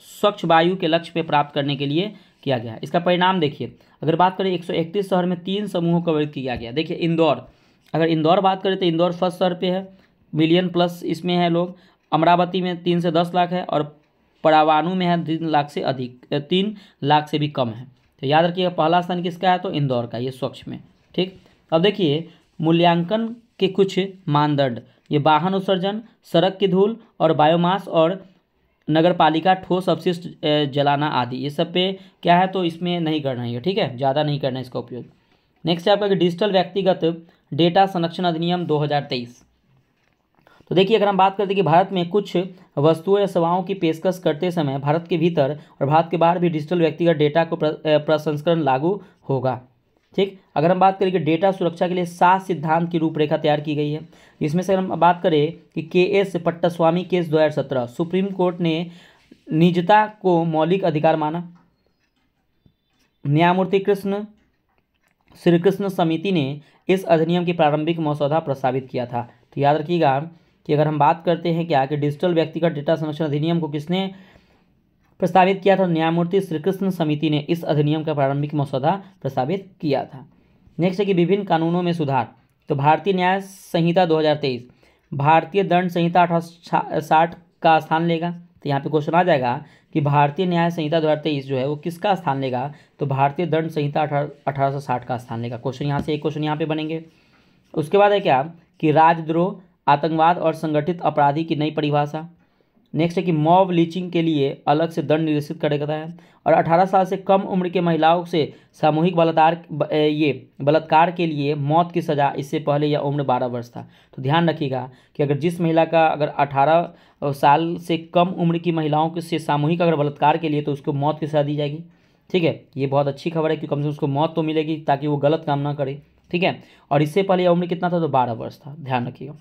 स्वच्छ वायु के लक्ष्य पर प्राप्त करने के लिए किया गया इसका परिणाम देखिए अगर बात करें 131 शहर में तीन समूहों को वर्ग किया गया देखिए इंदौर अगर इंदौर बात करें तो इंदौर फर्स्ट शहर पे है मिलियन प्लस इसमें है लोग अमरावती में तीन से दस लाख है और परावानु में है तीन लाख से अधिक तीन लाख से भी कम है तो याद रखिएगा पहला स्थान किसका है तो इंदौर का ये स्वच्छ में ठीक अब देखिए मूल्यांकन के कुछ मानदंड ये वाहन उत्सर्जन सड़क की धूल और बायोमास और नगर पालिका ठोस अवशिष्ट जलाना आदि ये सब पे क्या है तो इसमें नहीं करना है ठीक है ज़्यादा नहीं करना है इसका उपयोग नेक्स्ट है आपका डिजिटल व्यक्तिगत डेटा संरक्षण अधिनियम 2023 तो देखिए अगर हम बात करते हैं कि भारत में कुछ वस्तुओं या सेवाओं की पेशकश करते समय भारत के भीतर और भारत के बाहर भी डिजिटल व्यक्तिगत डेटा को प्रसंस्करण लागू होगा ठीक अगर हम बात करें कि डेटा सुरक्षा के लिए सात सिद्धांत की रूपरेखा तैयार की गई है इसमें से अगर हम बात करें कि के एस पट्टास्वामी केस दो सुप्रीम कोर्ट ने निजता को मौलिक अधिकार माना न्यायमूर्ति कृष्ण श्री कृष्ण समिति ने इस अधिनियम की प्रारंभिक मसौदा प्रस्तावित किया था तो याद रखिएगा कि अगर हम बात करते हैं क्या कि डिजिटल व्यक्तिगत डेटा संरक्षण अधिनियम को किसने प्रस्तावित किया था तो न्यायमूर्ति श्रीकृष्ण समिति ने इस अधिनियम का प्रारंभिक मसौदा प्रस्तावित किया था नेक्स्ट है कि विभिन्न कानूनों में सुधार तो भारतीय न्याय संहिता 2023 भारतीय दंड संहिता अठारह साठ का स्थान लेगा तो यहाँ पे क्वेश्चन आ जाएगा कि भारतीय न्याय संहिता दो जो है वो किसका स्थान लेगा तो भारतीय दंड संहिता अठारह का स्थान लेगा क्वेश्चन यहाँ से एक क्वेश्चन यहाँ पे बनेंगे उसके बाद है क्या कि राजद्रोह आतंकवाद और संगठित अपराधी की नई परिभाषा नेक्स्ट है कि मॉब लीचिंग के लिए अलग से दंड निर्देशित करेगा है और 18 साल से कम उम्र के महिलाओं से सामूहिक बलात्कार ये बलात्कार के लिए मौत की सज़ा इससे पहले यह उम्र 12 वर्ष था तो ध्यान रखिएगा कि अगर जिस महिला का अगर 18 साल से कम उम्र की महिलाओं के से सामूहिक अगर बलात्कार के लिए तो उसको मौत की सज़ा दी जाएगी ठीक है ये बहुत अच्छी खबर है कि कम से कम उसको मौत तो मिलेगी ताकि वो गलत काम ना करे ठीक है और इससे पहले यह उम्र कितना था तो बारह वर्ष था ध्यान रखिएगा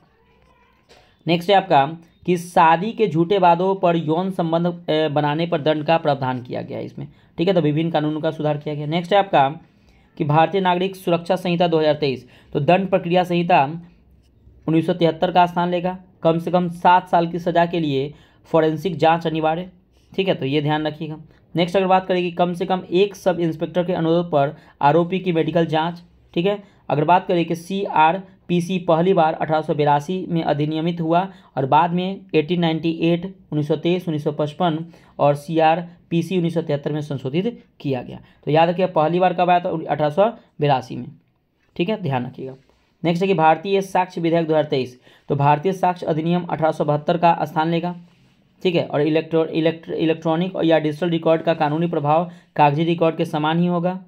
नेक्स्ट है आपका कि शादी के झूठे वादों पर यौन संबंध बनाने पर दंड का प्रावधान किया गया है इसमें ठीक है तो विभिन्न कानूनों का सुधार किया गया नेक्स्ट है आपका कि भारतीय नागरिक सुरक्षा संहिता 2023 तो दंड प्रक्रिया संहिता उन्नीस का स्थान लेगा कम से कम सात साल की सजा के लिए फॉरेंसिक जांच अनिवार्य ठीक है तो ये ध्यान रखिएगा नेक्स्ट अगर बात करें कि कम से कम एक सब इंस्पेक्टर के अनुरोध पर आरोपी की मेडिकल जाँच ठीक है अगर बात करें कि सी आर पीसी पहली बार अठारह में अधिनियमित हुआ और बाद में 1898, 1923, और सी आर पी सी में संशोधित किया गया तो याद रखिए पहली बार कब आया था अठारह में ठीक है ध्यान रखिएगा नेक्स्ट है कि भारतीय साक्ष्य विधेयक 2023 तो भारतीय साक्ष्य अधिनियम अठारह का स्थान लेगा ठीक है और इलेक्ट्रो इलेक्ट्रॉनिक या डिजिटल रिकॉर्ड का कानूनी प्रभाव कागजी रिकॉर्ड के समान ही होगा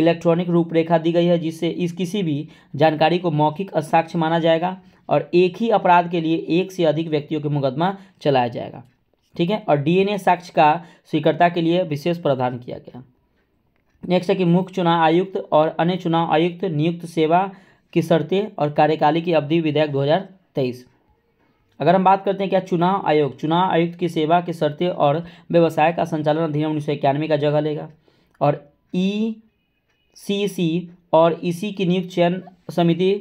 इलेक्ट्रॉनिक रूपरेखा दी गई है जिससे इस किसी भी जानकारी को मौखिक साक्ष्य माना जाएगा और एक ही अपराध के लिए एक से अधिक व्यक्तियों के मुकदमा चलाया जाएगा ठीक है और डीएनए साक्ष्य का स्वीकर्ता के लिए विशेष प्रावधान किया गया नेक्स्ट है कि मुख्य चुनाव आयुक्त और अन्य चुनाव आयुक्त नियुक्त सेवा की शर्तें और कार्यकाली की अवधि विधेयक 2023 अगर हम बात करते हैं क्या चुनाव आयोग चुनाव आयुक्त की सेवा की शर्तें और व्यवसाय का संचालन अधिनियम उन्नीस का जगह लेगा और ई e सी सी और इसी e की नियुक्त चयन समिति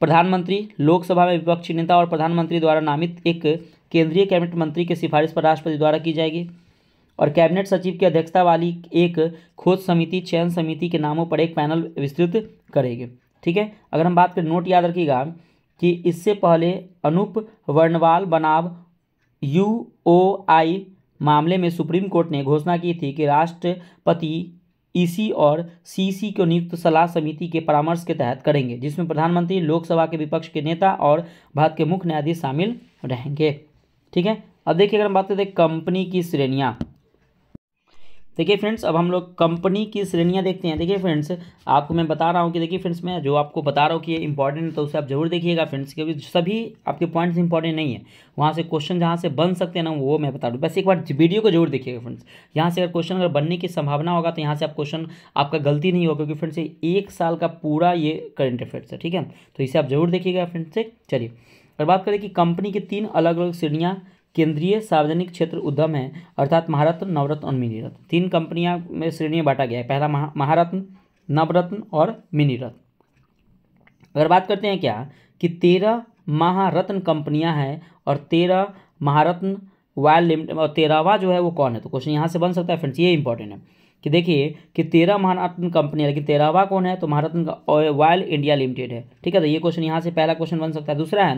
प्रधानमंत्री लोकसभा में विपक्षी नेता और प्रधानमंत्री द्वारा नामित एक केंद्रीय कैबिनेट मंत्री के सिफारिश पर राष्ट्रपति द्वारा की जाएगी और कैबिनेट सचिव की अध्यक्षता वाली एक खोज समिति चयन समिति के नामों पर एक पैनल विस्तृत करेगी ठीक है अगर हम बात करें नोट याद रखिएगा कि इससे पहले अनूप वर्णवाल बनाव यू ओ आई मामले में सुप्रीम कोर्ट ने घोषणा की थी कि राष्ट्रपति ईसी और सीसी को नियुक्त सलाह समिति के परामर्श के तहत करेंगे जिसमें प्रधानमंत्री लोकसभा के विपक्ष के नेता और भारत के मुख्य न्यायाधीश शामिल रहेंगे ठीक है अब देखिए अगर हम बात करते हैं कंपनी की श्रेणियाँ देखिए फ्रेंड्स अब हम लोग कंपनी की श्रेणियाँ देखते हैं देखिए फ्रेंड्स आपको मैं बता रहा हूँ कि देखिए फ्रेंड्स मैं जो आपको बता रहा हूँ कि ये इंपॉर्टेंट है तो उसे आप जरूर देखिएगा फ्रेंड्स क्योंकि सभी आपके पॉइंट्स इंपॉर्टेंट नहीं है वहाँ से क्वेश्चन जहाँ से बन सकते हैं ना वो मैं बता दूँ बस एक बार वीडियो को जरूर देखिएगा फ्रेंड्स यहाँ से अगर क्वेश्चन अगर बनने की संभावना होगा तो यहाँ से आप क्वेश्चन आपका गलती नहीं होगा क्योंकि फ्रेंड्स ये एक साल का पूरा ये करंट अफेयर्स है ठीक है तो इसे आप जरूर देखिएगा फ्रेंड्स से चलिए अगर बात करें कि कंपनी की तीन अलग अलग श्रेणियाँ केंद्रीय सार्वजनिक क्षेत्र उद्यम है अर्थात महारत्न नवरत्न और मिनीरत्न तीन कंपनियां में श्रेणी में बांटा गया है पहला महारत्न नवरत्न और मिनीरत्न अगर बात करते हैं क्या कि तेरह महारत्न कंपनियां हैं और तेरह महारत्न वायल लिमिटेड और तेरहवा जो है वो कौन है तो क्वेश्चन यहाँ से बन सकता है फ्रेंड्स ये इंपॉर्टेंट है कि देखिए कि तेरह महारत्न कंपनी लेकिन तेरहवा कौन है तो महारत्न वायल इंडिया लिमिटेड है ठीक है तो ये क्वेश्चन यहाँ से पहला क्वेश्चन बन सकता है दूसरा है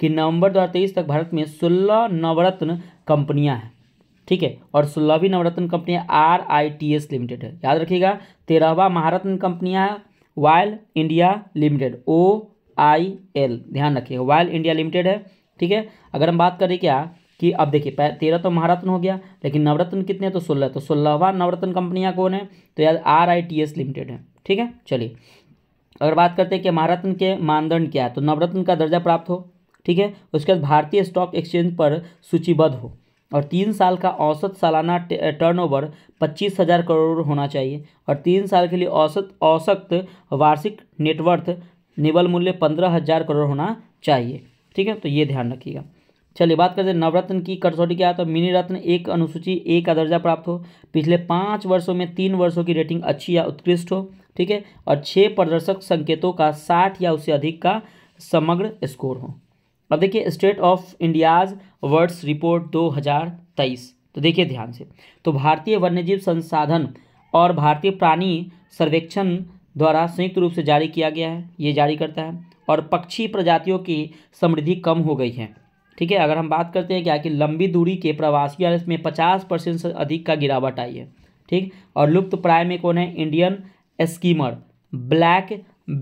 कि नवंबर दो तेईस तक भारत में सोलह नवरत्न कंपनियां हैं ठीक है और सोलहवीं नवरत्न कंपनियां R I T S limited है याद रखिएगा तेरहवा महारत्न कंपनियां oil India limited O I L ध्यान रखिएगा वायल इंडिया लिमिटेड है ठीक है अगर हम बात करें क्या कि अब देखिए तेरह तो महारत्न हो गया लेकिन नवरत्न कितने तो सोलह तो सोलहवा नवरत्न कंपनियाँ कौन है तो याद R I T S limited है ठीक है चलिए अगर बात करते हैं कि महारत्न के मानदंड क्या है तो नवरत्न का दर्जा प्राप्त हो ठीक है उसके बाद भारतीय स्टॉक एक्सचेंज पर सूचीबद्ध हो और तीन साल का औसत सालाना टर्नओवर पच्चीस हज़ार करोड़ होना चाहिए और तीन साल के लिए औसत औसत वार्षिक नेटवर्थ निवल मूल्य पंद्रह हज़ार करोड़ होना चाहिए ठीक है तो ये ध्यान रखिएगा चलिए बात करते हैं नवरत्न की कसौटी क्या तो मिनी रत्न एक अनुसूची ए का दर्जा प्राप्त हो पिछले पाँच वर्षों में तीन वर्षों की रेटिंग अच्छी या उत्कृष्ट हो ठीक है और छः प्रदर्शक संकेतों का साठ या उससे अधिक का समग्र स्कोर हो अब देखिए state of India's birds report 2023 तो देखिए ध्यान से तो भारतीय वन्यजीव संसाधन और भारतीय प्राणी सर्वेक्षण द्वारा संयुक्त रूप से जारी किया गया है ये जारी करता है और पक्षी प्रजातियों की समृद्धि कम हो गई है ठीक है अगर हम बात करते हैं क्या कि लंबी दूरी के और में पचास परसेंट से अधिक का गिरावट आई है ठीक और लुप्त प्राय में कौन है Indian skimmer black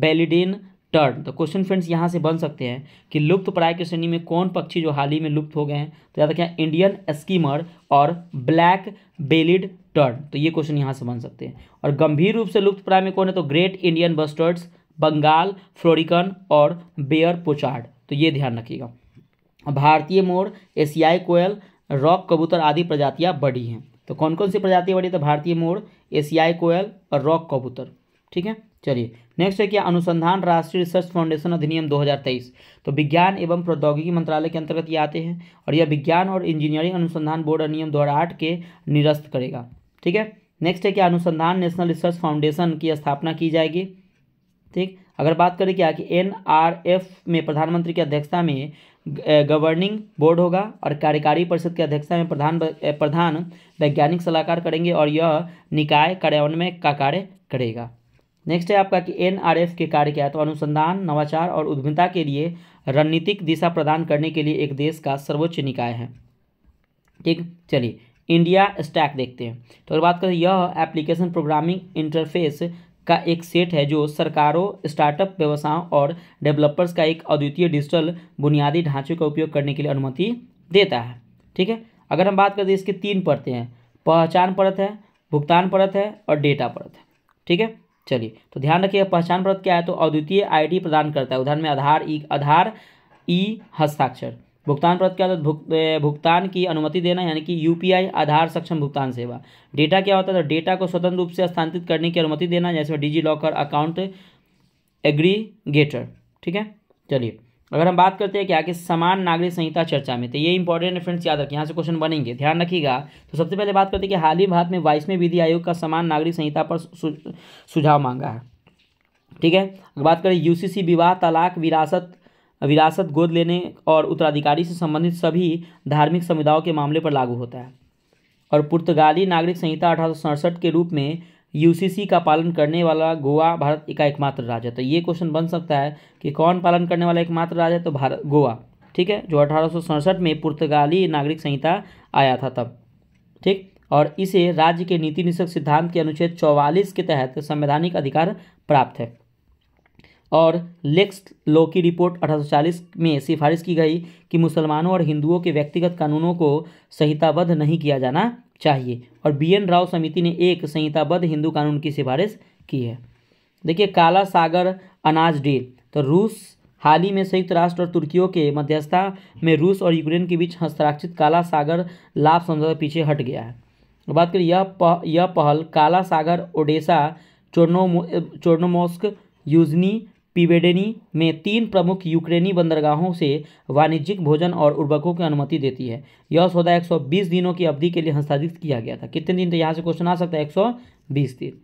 bellied tern तो क्वेश्चन फ्रेंड्स यहाँ से बन सकते हैं कि लुप्त प्राय की श्रेणी में कौन पक्षी जो हाल ही में लुप्त हो गए हैं तो याद रखें इंडियन स्कीमर और ब्लैक बेलिड टर्न तो ये क्वेश्चन यहाँ से बन सकते हैं और गंभीर रूप से लुप्त प्राय में कौन है तो great Indian bustards Bengal florican और बेयर पोचार्ड तो ये ध्यान रखिएगा भारतीय मोर एशियाई कोयल रॉक कबूतर आदि प्रजातियाँ बड़ी हैं तो कौन कौन सी प्रजातियाँ बड़ी तो भारतीय मोर एशियाई कोयल और रॉक कबूतर ठीक है चलिए नेक्स्ट है क्या अनुसंधान राष्ट्रीय रिसर्च फाउंडेशन अधिनियम 2023 तो विज्ञान एवं प्रौद्योगिकी मंत्रालय के अंतर्गत ये आते हैं और यह विज्ञान और इंजीनियरिंग अनुसंधान बोर्ड अधिनियम दो के निरस्त करेगा ठीक है नेक्स्ट है क्या अनुसंधान नेशनल रिसर्च फाउंडेशन की स्थापना की जाएगी ठीक अगर बात करें क्या कि एन में प्रधानमंत्री की अध्यक्षता में गवर्निंग बोर्ड होगा और कार्यकारी परिषद की अध्यक्षता में प्रधान प्रधान वैज्ञानिक सलाहकार करेंगे और यह निकाय कार्यान्वयन का कार्य करेगा नेक्स्ट है आपका कि एनआरएफ के कार्य क्या है तो अनुसंधान नवाचार और उद्यमिता के लिए रणनीतिक दिशा प्रदान करने के लिए एक देश का सर्वोच्च निकाय है ठीक चलिए इंडिया स्टैक देखते हैं तो अगर बात करें यह एप्लीकेशन प्रोग्रामिंग इंटरफेस का एक सेट है जो सरकारों स्टार्टअप व्यवसायों और डेवलपर्स का एक अद्वितीय डिजिटल बुनियादी ढांचे का उपयोग करने के लिए अनुमति देता है ठीक है अगर हम बात करते हैं तीन परतें हैं पहचान परत है भुगतान परत है और डेटा परत है ठीक है चलिए तो ध्यान रखिएगा पहचान पत्र क्या है तो अद्वितीय आईडी प्रदान करता है उदाहरण में आधार ई आधार ई हस्ताक्षर भुगतान पत्र क्या होता है तो भुगतान की अनुमति देना यानी कि यूपीआई आधार सक्षम भुगतान सेवा डेटा क्या होता है तो डेटा को स्वतंत्र रूप से स्थानांतरित करने की अनुमति देना जैसे डिजी लॉकर अकाउंट एग्रीगेटर ठीक है चलिए अगर हम बात करते हैं क्या कि समान नागरिक संहिता चर्चा में तो ये इंपॉर्टेंट है फ्रेंड्स याद रखें यहाँ से क्वेश्चन बनेंगे ध्यान रखिएगा तो सबसे पहले बात करते हैं कि हाल ही भारत में बाईसवें विधि आयोग का समान नागरिक संहिता पर सुझाव मांगा है ठीक है अगर बात करें यूसीसी विवाह तलाक विरासत विरासत गोद लेने और उत्तराधिकारी से संबंधित सभी धार्मिक समुदायों के मामले पर लागू होता है और पुर्तगाली नागरिक संहिता अठारह के रूप में यूसीसी का पालन करने वाला गोवा भारत का एकमात्र राज्य है तो ये क्वेश्चन बन सकता है कि कौन पालन करने वाला एकमात्र राज्य है तो भारत गोवा ठीक है जो अठारह में पुर्तगाली नागरिक संहिता आया था तब ठीक और इसे राज्य के नीति निषेक सिद्धांत के अनुच्छेद 44 के तहत संवैधानिक अधिकार प्राप्त है और लेक्स लॉ की रिपोर्ट 1840 में सिफारिश की गई कि मुसलमानों और हिंदुओं के व्यक्तिगत कानूनों को संहिताबद्ध नहीं किया जाना चाहिए और बी एन राव समिति ने एक संहिताबद्ध हिंदू कानून की सिफारिश की है देखिए काला सागर अनाज डील तो रूस हाल ही में संयुक्त राष्ट्र और तुर्कियों के मध्यस्थता में रूस और यूक्रेन के बीच हस्ताक्षरित काला सागर लाभ समझौता पीछे हट गया है बात करें यह पह, यह पहल काला सागर ओडेसा चोर्नोमो चोर्नोमोस्क यूजनी पीवेडेनी में तीन प्रमुख यूक्रेनी बंदरगाहों से वाणिज्यिक भोजन और उर्वरकों की अनुमति देती है यह सौदा 120 दिनों की अवधि के लिए हस्तांतरित किया गया था कितने दिन तो यहाँ से क्वेश्चन आ सकता है एक दिन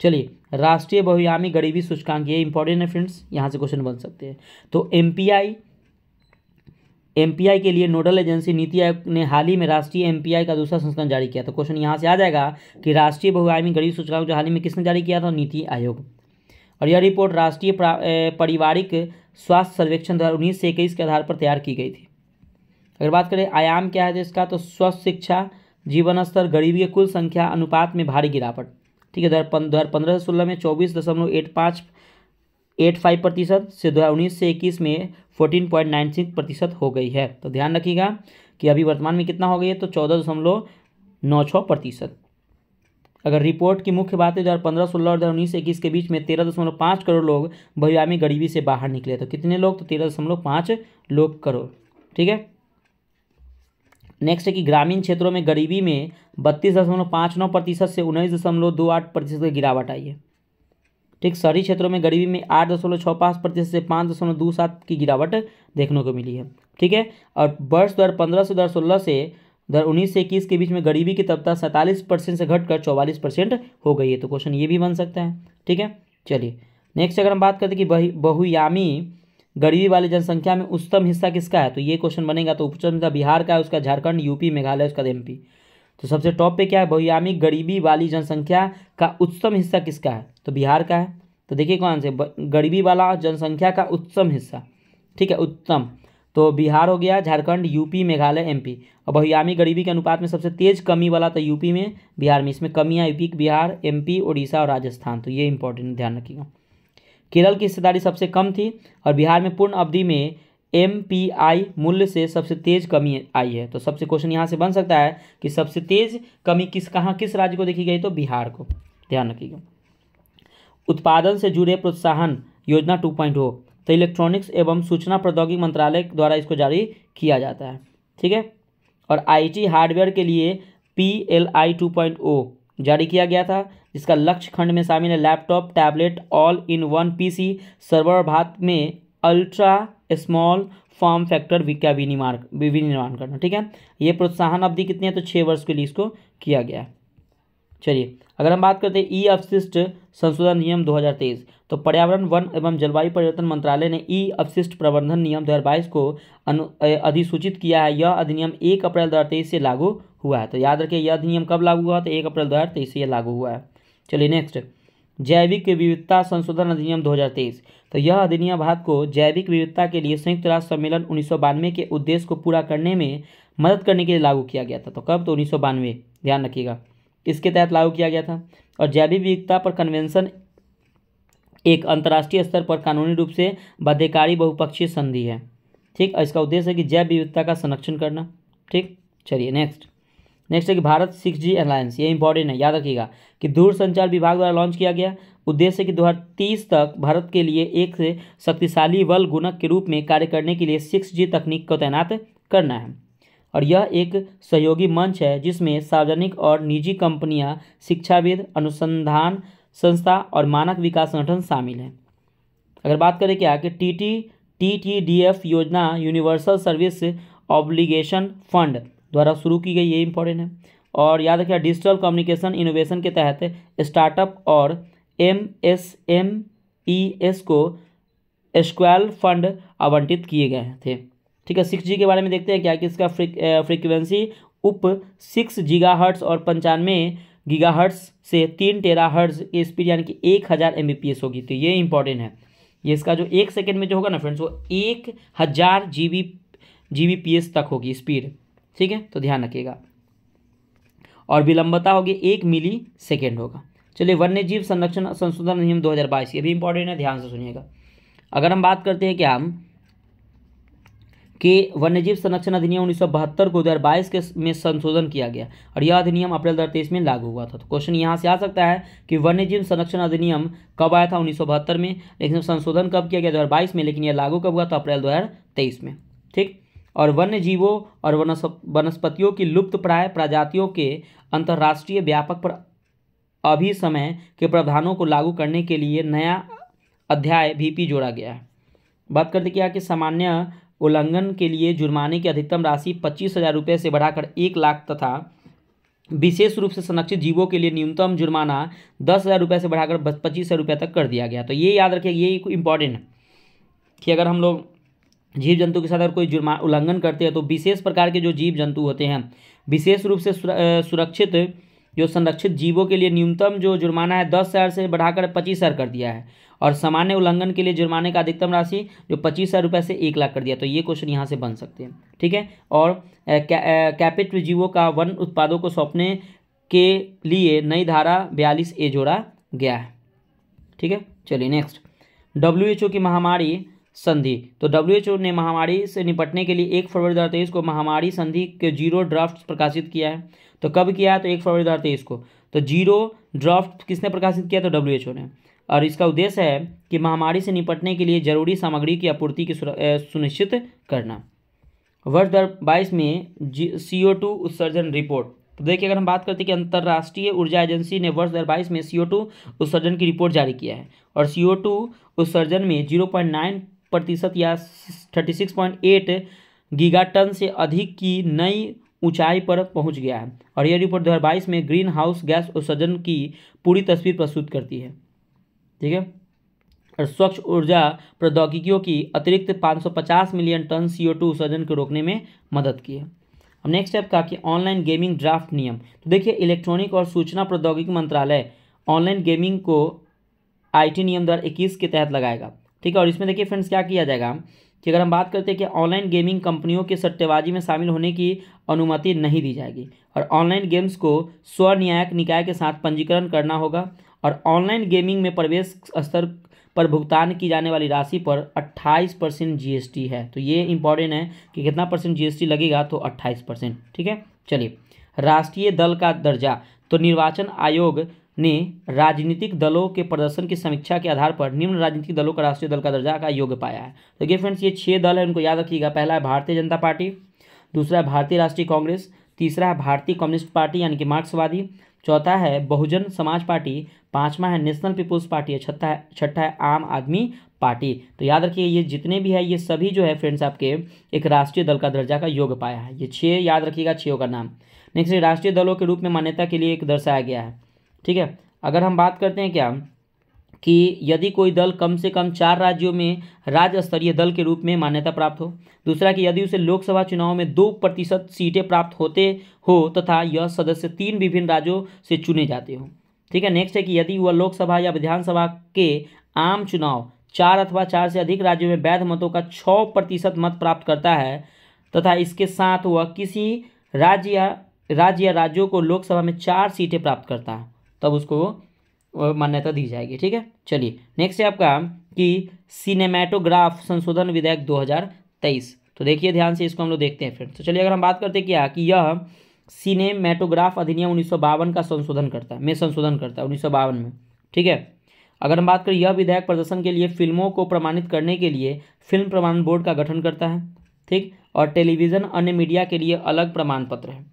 चलिए राष्ट्रीय बहुयामी गरीबी सूचकांक ये इंपॉर्टेंट है फ्रेंड्स यहाँ से क्वेश्चन बन सकते हैं तो एम एमपीआई के लिए नोडल एजेंसी नीति आयोग ने हाल ही में राष्ट्रीय एमपीआई का दूसरा संस्करण जारी किया था तो क्वेश्चन यहाँ से आ जाएगा कि राष्ट्रीय बहुआयामी गरीब सूचकांक जो हाल ही में किसने जारी किया था नीति आयोग और यह रिपोर्ट राष्ट्रीय पारिवारिक स्वास्थ्य सर्वेक्षण दो हज़ार से इक्कीस के आधार पर तैयार की गई थी अगर बात करें आयाम क्या है इसका तो स्वस्थ शिक्षा जीवन स्तर गरीबी कुल संख्या अनुपात में भारी गिरावट ठीक है दो हज़ार पंद्रह से सोलह में चौबीस दशमलव एट पाँच एट फाइव प्रतिशत से दो हज़ार उन्नीस से इक्कीस में फोर्टीन पॉइंट नाइन सिक्स प्रतिशत हो गई है तो ध्यान रखिएगा कि अभी वर्तमान में कितना हो गई है तो चौदह दशमलव नौ छः प्रतिशत अगर रिपोर्ट की मुख्य बात है दो हज़ार पंद्रह सोलह और दो हज़ार उन्नीस इक्कीस के बीच में तेरह दशमलव पाँच करोड़ लोग बहुआयामी गरीबी से बाहर निकले तो कितने लोग तो तेरह दशमलव पाँच लोग करोड़ ठीक है नेक्स्ट है कि ग्रामीण क्षेत्रों में गरीबी में बत्तीस दशमलव पाँच नौ प्रतिशत से उन्नीस दशमलव दो आठ प्रतिशत की गिरावट आई है ठीक शहरी क्षेत्रों में गरीबी में आठ दशमलव छः पाँच प्रतिशत से पाँच दशमलव दो सात की गिरावट देखने को मिली है ठीक है और वर्ष दो हज़ार पंद्रह से दो हज़ार सोलह से दर उन्नीस से इक्कीस के बीच में गरीबी की तबता सैंतालीस परसेंट से घटकर चौवालीस परसेंट हो गई है तो क्वेश्चन ये भी बन सकता है ठीक है चलिए नेक्स्ट अगर हम बात करते कि बहुयामी गरीबी वाली जनसंख्या में उच्चतम हिस्सा किसका है तो ये क्वेश्चन बनेगा तो उच्चतम हिस्सा बिहार का है उसका झारखंड यूपी मेघालय उसका एम तो सबसे टॉप पे क्या है बहुयामी गरीबी वाली जनसंख्या का उच्चतम हिस्सा किसका है तो बिहार का है तो देखिए कौन से गरीबी वाला जनसंख्या का उच्चतम हिस्सा ठीक है उत्तम तो बिहार हो गया झारखंड यूपी मेघालय एमपी अबहयामी गरीबी के अनुपात में सबसे तेज कमी वाला तो यूपी में बिहार में इसमें कमी आई यूपी बिहार एमपी उड़ीसा और राजस्थान तो ये इंपॉर्टेंट ध्यान रखिएगा केरल की हिस्सेदारी सबसे कम थी और बिहार में पूर्ण अवधि में एम मूल्य से सबसे तेज कमी आई है तो सबसे क्वेश्चन यहाँ से बन सकता है कि सबसे तेज कमी किस कहाँ किस राज्य को देखी गई तो बिहार को ध्यान रखिएगा उत्पादन से जुड़े प्रोत्साहन योजना टू पॉइंट हो तो इलेक्ट्रॉनिक्स एवं सूचना प्रौद्योगिकी मंत्रालय द्वारा इसको जारी किया जाता है ठीक है और आईटी हार्डवेयर के लिए P L I two point O जारी किया गया था जिसका लक्ष्य खंड में शामिल है laptop tablet all in one PC server Bharat में अल्ट्रा स्मॉल फॉर्म फैक्टर का विनिर्माण विनिर्माण करना ठीक है ये प्रोत्साहन अवधि कितनी है तो छः वर्ष के लिए इसको किया गया चलिए अगर हम बात करते हैं ई अवशिष्ट संशोधन नियम 2023 तो पर्यावरण वन एवं जलवायु परिवर्तन मंत्रालय ने ई अवशिष्ट प्रबंधन नियम 2022 को अधिसूचित किया है यह अधिनियम एक अप्रैल दो से लागू हुआ है तो याद रखिए यह अधिनियम कब लागू हुआ तो एक अप्रैल दो से यह लागू हुआ है चलिए नेक्स्ट जैविक विविधता संशोधन अधिनियम दो तो यह अधिनियम भारत को जैविक विविधता के लिए संयुक्त राष्ट्र सम्मेलन उन्नीस के उद्देश्य को पूरा करने में मदद करने के लिए लागू किया गया था तो कब तो उन्नीस ध्यान रखिएगा इसके तहत लागू किया गया था और जैविक विविधता पर कन्वेंशन एक अंतर्राष्ट्रीय स्तर पर कानूनी रूप से बाध्यकारी बहुपक्षीय संधि है ठीक और इसका उद्देश्य है कि जैव विविधता का संरक्षण करना ठीक चलिए नेक्स्ट नेक्स्ट है कि भारत सिक्स जी अलायंस ये इंपॉर्टेंट है याद रखिएगा कि दूरसंचार विभाग द्वारा लॉन्च किया गया उद्देश्य कि 2030 तक भारत के लिए एक से शक्तिशाली बल गुणक के रूप में कार्य करने के लिए सिक्स जी तकनीक को तैनात करना है और यह एक सहयोगी मंच है जिसमें सार्वजनिक और निजी कंपनियां, शिक्षाविद अनुसंधान संस्था और मानक विकास संगठन शामिल हैं अगर बात करें क्या कि T T T T D F योजना यूनिवर्सल सर्विस ऑब्लिगेशन फंड द्वारा शुरू की गई ये इम्पोर्टेंट है और याद रखिए डिजिटल कम्युनिकेशन इनोवेशन के तहत स्टार्टअप और M S M E S को स्क्वाल फंड आवंटित किए गए थे ठीक है सिक्स जी के बारे में देखते हैं क्या कि इसका फ्रीक्वेंसी उप सिक्स जीगा हर्ट्स और पंचानवे गीगा हर्ट्स से तीन टेरा हर्ट्स की स्पीड यानी कि एक हज़ार एम होगी तो ये इंपॉर्टेंट है ये इसका जो एक सेकेंड में जो होगा ना फ्रेंड्स वो एक हज़ार G B G B P S तक होगी स्पीड ठीक है तो ध्यान रखिएगा और विलंबता होगी एक मिली सेकेंड होगा चलिए वन्य जीव संरक्षण संशोधन अधिनियम 2022 ये भी इंपॉर्टेंट है ध्यान से सुनिएगा अगर हम बात करते हैं कि हम के वन्यजीव संरक्षण अधिनियम उन्नीस को दो के में संशोधन किया गया और यह अधिनियम अप्रैल दो में लागू हुआ था तो क्वेश्चन यहाँ से आ सकता है कि वन्यजीव संरक्षण अधिनियम कब आया था उन्नीस में लेकिन संशोधन कब किया गया दो में लेकिन यह लागू कब हुआ था अप्रैल दो में ठीक और वन्य जीवों और वनस्पतियों की लुप्त प्राय प्रजातियों के अंतर्राष्ट्रीय व्यापक पर अभी समय के प्रावधानों को लागू करने के लिए नया अध्याय भी पी जोड़ा गया है बात करते क्या कि सामान्य उल्लंघन के लिए जुर्माने की अधिकतम राशि पच्चीस हज़ार रुपये से बढ़ाकर एक लाख तथा विशेष रूप से संरक्षित जीवों के लिए न्यूनतम जुर्माना दस हज़ार रुपये से बढ़ाकर पच्चीस हज़ार रुपये तक कर दिया गया तो ये याद रखिए ये इंपॉर्टेंट है कि अगर हम लोग जीव जंतु के साथ अगर कोई जुर्मा उल्लंघन करते हैं तो विशेष प्रकार के जो जीव जंतु होते हैं विशेष रूप से सुरक्षित जो संरक्षित जीवों के लिए न्यूनतम जो जुर्माना है दस हज़ार से बढ़ाकर पच्चीस हज़ार कर दिया है और सामान्य उल्लंघन के लिए जुर्माने का अधिकतम राशि जो पच्चीस हज़ार रुपये से एक लाख कर दिया तो ये क्वेश्चन यहाँ से बन सकते हैं ठीक है और कैपिट जीवो का वन उत्पादों को सौंपने के लिए नई धारा बयालीस ए जोड़ा गया है ठीक है चलिए नेक्स्ट डब्ल्यू एच ओ की महामारी संधि तो डब्ल्यू एच ओ ने महामारी से निपटने के लिए एक फरवरी दो हज़ार तेईस को महामारी संधि के जीरो ड्राफ्ट प्रकाशित किया है तो कब किया है तो एक फरवरी दो हज़ार तेईस को तो जीरो ड्राफ्ट किसने प्रकाशित किया तो डब्ल्यू एच ओ ने और इसका उद्देश्य है कि महामारी से निपटने के लिए जरूरी सामग्री की आपूर्ति की सुनिश्चित करना वर्ष दो बाईस में जी सी ओ टू उत्सर्जन रिपोर्ट तो देखिए अगर हम बात करते हैं कि अंतर्राष्ट्रीय ऊर्जा एजेंसी ने वर्ष दो बाईस में सी ओ टू उत्सर्जन की रिपोर्ट जारी किया है और सी ओ टू उत्सर्जन में जीरो पॉइंट नाइन प्रतिशत या thirty six point eight gigaton से अधिक की नई ऊंचाई पर पहुंच गया है और यह रिपोर्ट बाईस में ग्रीन हाउस गैस उत्सर्जन की पूरी तस्वीर प्रस्तुत करती है ठीक है और स्वच्छ ऊर्जा प्रौद्योगिकियों की अतिरिक्त 550 मिलियन टन सीओ उत्सर्जन को रोकने में मदद की है अब नेक्स्ट स्टेप कहा कि ऑनलाइन गेमिंग ड्राफ्ट नियम तो देखिए इलेक्ट्रॉनिक और सूचना प्रौद्योगिकी मंत्रालय ऑनलाइन गेमिंग को आईटी नियम दो इक्कीस के तहत लगाएगा ठीक है और इसमें देखिए फ्रेंड्स क्या किया जाएगा कि अगर हम बात करते हैं कि ऑनलाइन गेमिंग कंपनियों के सट्टेबाजी में शामिल होने की अनुमति नहीं दी जाएगी और ऑनलाइन गेम्स को स्वनियायक निकाय के साथ पंजीकरण करना होगा और ऑनलाइन गेमिंग में प्रवेश स्तर पर भुगतान की जाने वाली राशि पर 28 परसेंट जी है तो ये इंपॉर्टेंट है कि कितना परसेंट जी लगेगा तो 28 परसेंट ठीक है चलिए राष्ट्रीय दल का दर्जा तो निर्वाचन आयोग ने राजनीतिक दलों के प्रदर्शन की समीक्षा के आधार पर निम्न राजनीतिक दलों का राष्ट्रीय दल का दर्जा का योग्य पाया है तो देखिए फ्रेंड्स ये छः दल है उनको याद रखिएगा पहला है भारतीय जनता पार्टी दूसरा है भारतीय राष्ट्रीय कांग्रेस तीसरा है भारतीय कम्युनिस्ट पार्टी यानी कि मार्क्सवादी चौथा है बहुजन समाज पार्टी पांचवा है नेशनल पीपुल्स पार्टी है छठा है छठा है आम आदमी पार्टी तो याद रखिए ये जितने भी है ये सभी जो है फ्रेंड्स आपके एक राष्ट्रीय दल का दर्जा का योग पाया है ये छः याद रखिएगा छो का नाम नेक्स्ट राष्ट्रीय दलों के रूप में मान्यता के लिए एक दर्शाया गया है ठीक है अगर हम बात करते हैं क्या कि यदि कोई दल कम से कम चार राज्यों में राज्य स्तरीय दल के रूप में मान्यता प्राप्त हो दूसरा कि यदि उसे लोकसभा चुनाव में दो प्रतिशत सीटें प्राप्त होते हो तथा यह सदस्य तीन विभिन्न राज्यों से चुने जाते हो ठीक है नेक्स्ट है कि यदि वह लोकसभा या विधानसभा के आम चुनाव चार अथवा चार से अधिक राज्यों में वैध मतों का छः प्रतिशत मत प्राप्त करता है तथा इसके साथ वह किसी राज्य या राज्य या राज्यों को लोकसभा में चार सीटें प्राप्त करता है तब उसको मान्यता दी जाएगी ठीक है चलिए नेक्स्ट है आपका कि सिनेमैटोग्राफ संशोधन विधेयक 2023 तो देखिए ध्यान से इसको हम लोग देखते हैं फ्रेंड्स तो चलिए अगर हम बात करते क्या हाँ, कि यह सिनेमैटोग्राफ अधिनियम उन्नीस का संशोधन करता है में संशोधन करता है उन्नीस में ठीक है अगर हम बात करें यह विधेयक प्रदर्शन के लिए फिल्मों को प्रमाणित करने के लिए फिल्म प्रमाणन बोर्ड का गठन करता है ठीक और टेलीविज़न अन्य मीडिया के लिए अलग प्रमाण पत्र है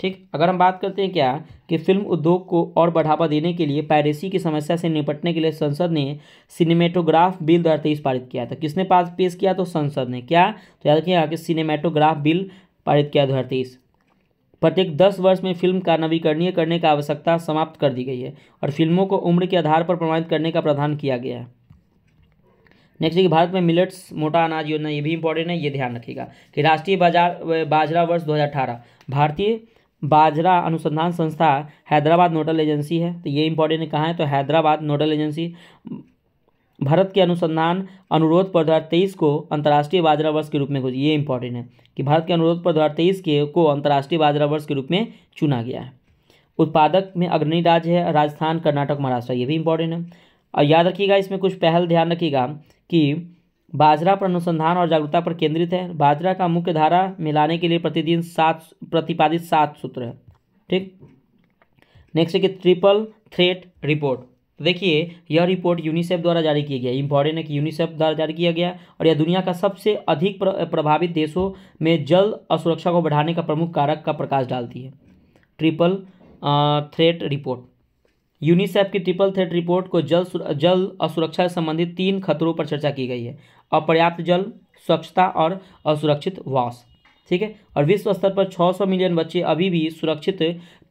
ठीक अगर हम बात करते हैं क्या कि फिल्म उद्योग को और बढ़ावा देने के लिए पायरेसी की समस्या से निपटने के लिए संसद ने सिनेमेटोग्राफ बिल दो हज़ार पारित किया था किसने पास पेश किया तो संसद ने क्या तो याद रखिएगा कि सिनेमेटोग्राफ बिल पारित किया दो प्रत्येक दस वर्ष में फिल्म का नवीकरणीय करने का आवश्यकता समाप्त कर दी गई है और फिल्मों को उम्र के आधार पर प्रमाणित करने का प्रावधान किया गया है नेक्स्ट देखिए भारत में मिलेट्स मोटा अनाज योजना ये भी इंपॉर्टेंट है ये ध्यान रखिएगा कि राष्ट्रीय बाजार बाजरा वर्ष 2018 भारतीय बाजरा अनुसंधान संस्था हैदराबाद नोडल एजेंसी है तो ये इंपॉर्टेंट है कहाँ है तो हैदराबाद नोडल एजेंसी भारत के अनुसंधान अनुरोध पर दो तेईस को अंतर्राष्ट्रीय बाजरा वर्ष के रूप में घोषित ये इंपॉर्टेंट है कि भारत के अनुरोध पर दो तेईस के को अंतर्राष्ट्रीय बाजरा वर्ष के रूप में चुना गया है उत्पादक में अग्रणी राज्य है राजस्थान कर्नाटक महाराष्ट्र ये भी इंपॉर्टेंट है और याद रखिएगा इसमें कुछ पहल ध्यान रखिएगा कि बाजरा पर अनुसंधान और जागरूकता पर केंद्रित है बाजरा का मुख्य धारा मिलाने के लिए प्रतिदिन सात प्रतिपादित सात सूत्र है ठीक नेक्स्ट है कि ट्रिपल थ्रेट रिपोर्ट देखिए यह रिपोर्ट यूनिसेफ द्वारा जारी किया गया इंपॉर्टेंट है कि यूनिसेफ द्वारा जारी किया गया और यह दुनिया का सबसे अधिक प्रभावित देशों में जल असुरक्षा को बढ़ाने का प्रमुख कारक का प्रकाश डालती है ट्रिपल थ्रेट रिपोर्ट यूनिसेफ की ट्रिपल थ्रेट रिपोर्ट को जल जल असुरक्षा से संबंधित तीन खतरों पर चर्चा की गई है अपर्याप्त जल स्वच्छता और असुरक्षित वास ठीक है और विश्व स्तर पर 600 मिलियन बच्चे अभी भी सुरक्षित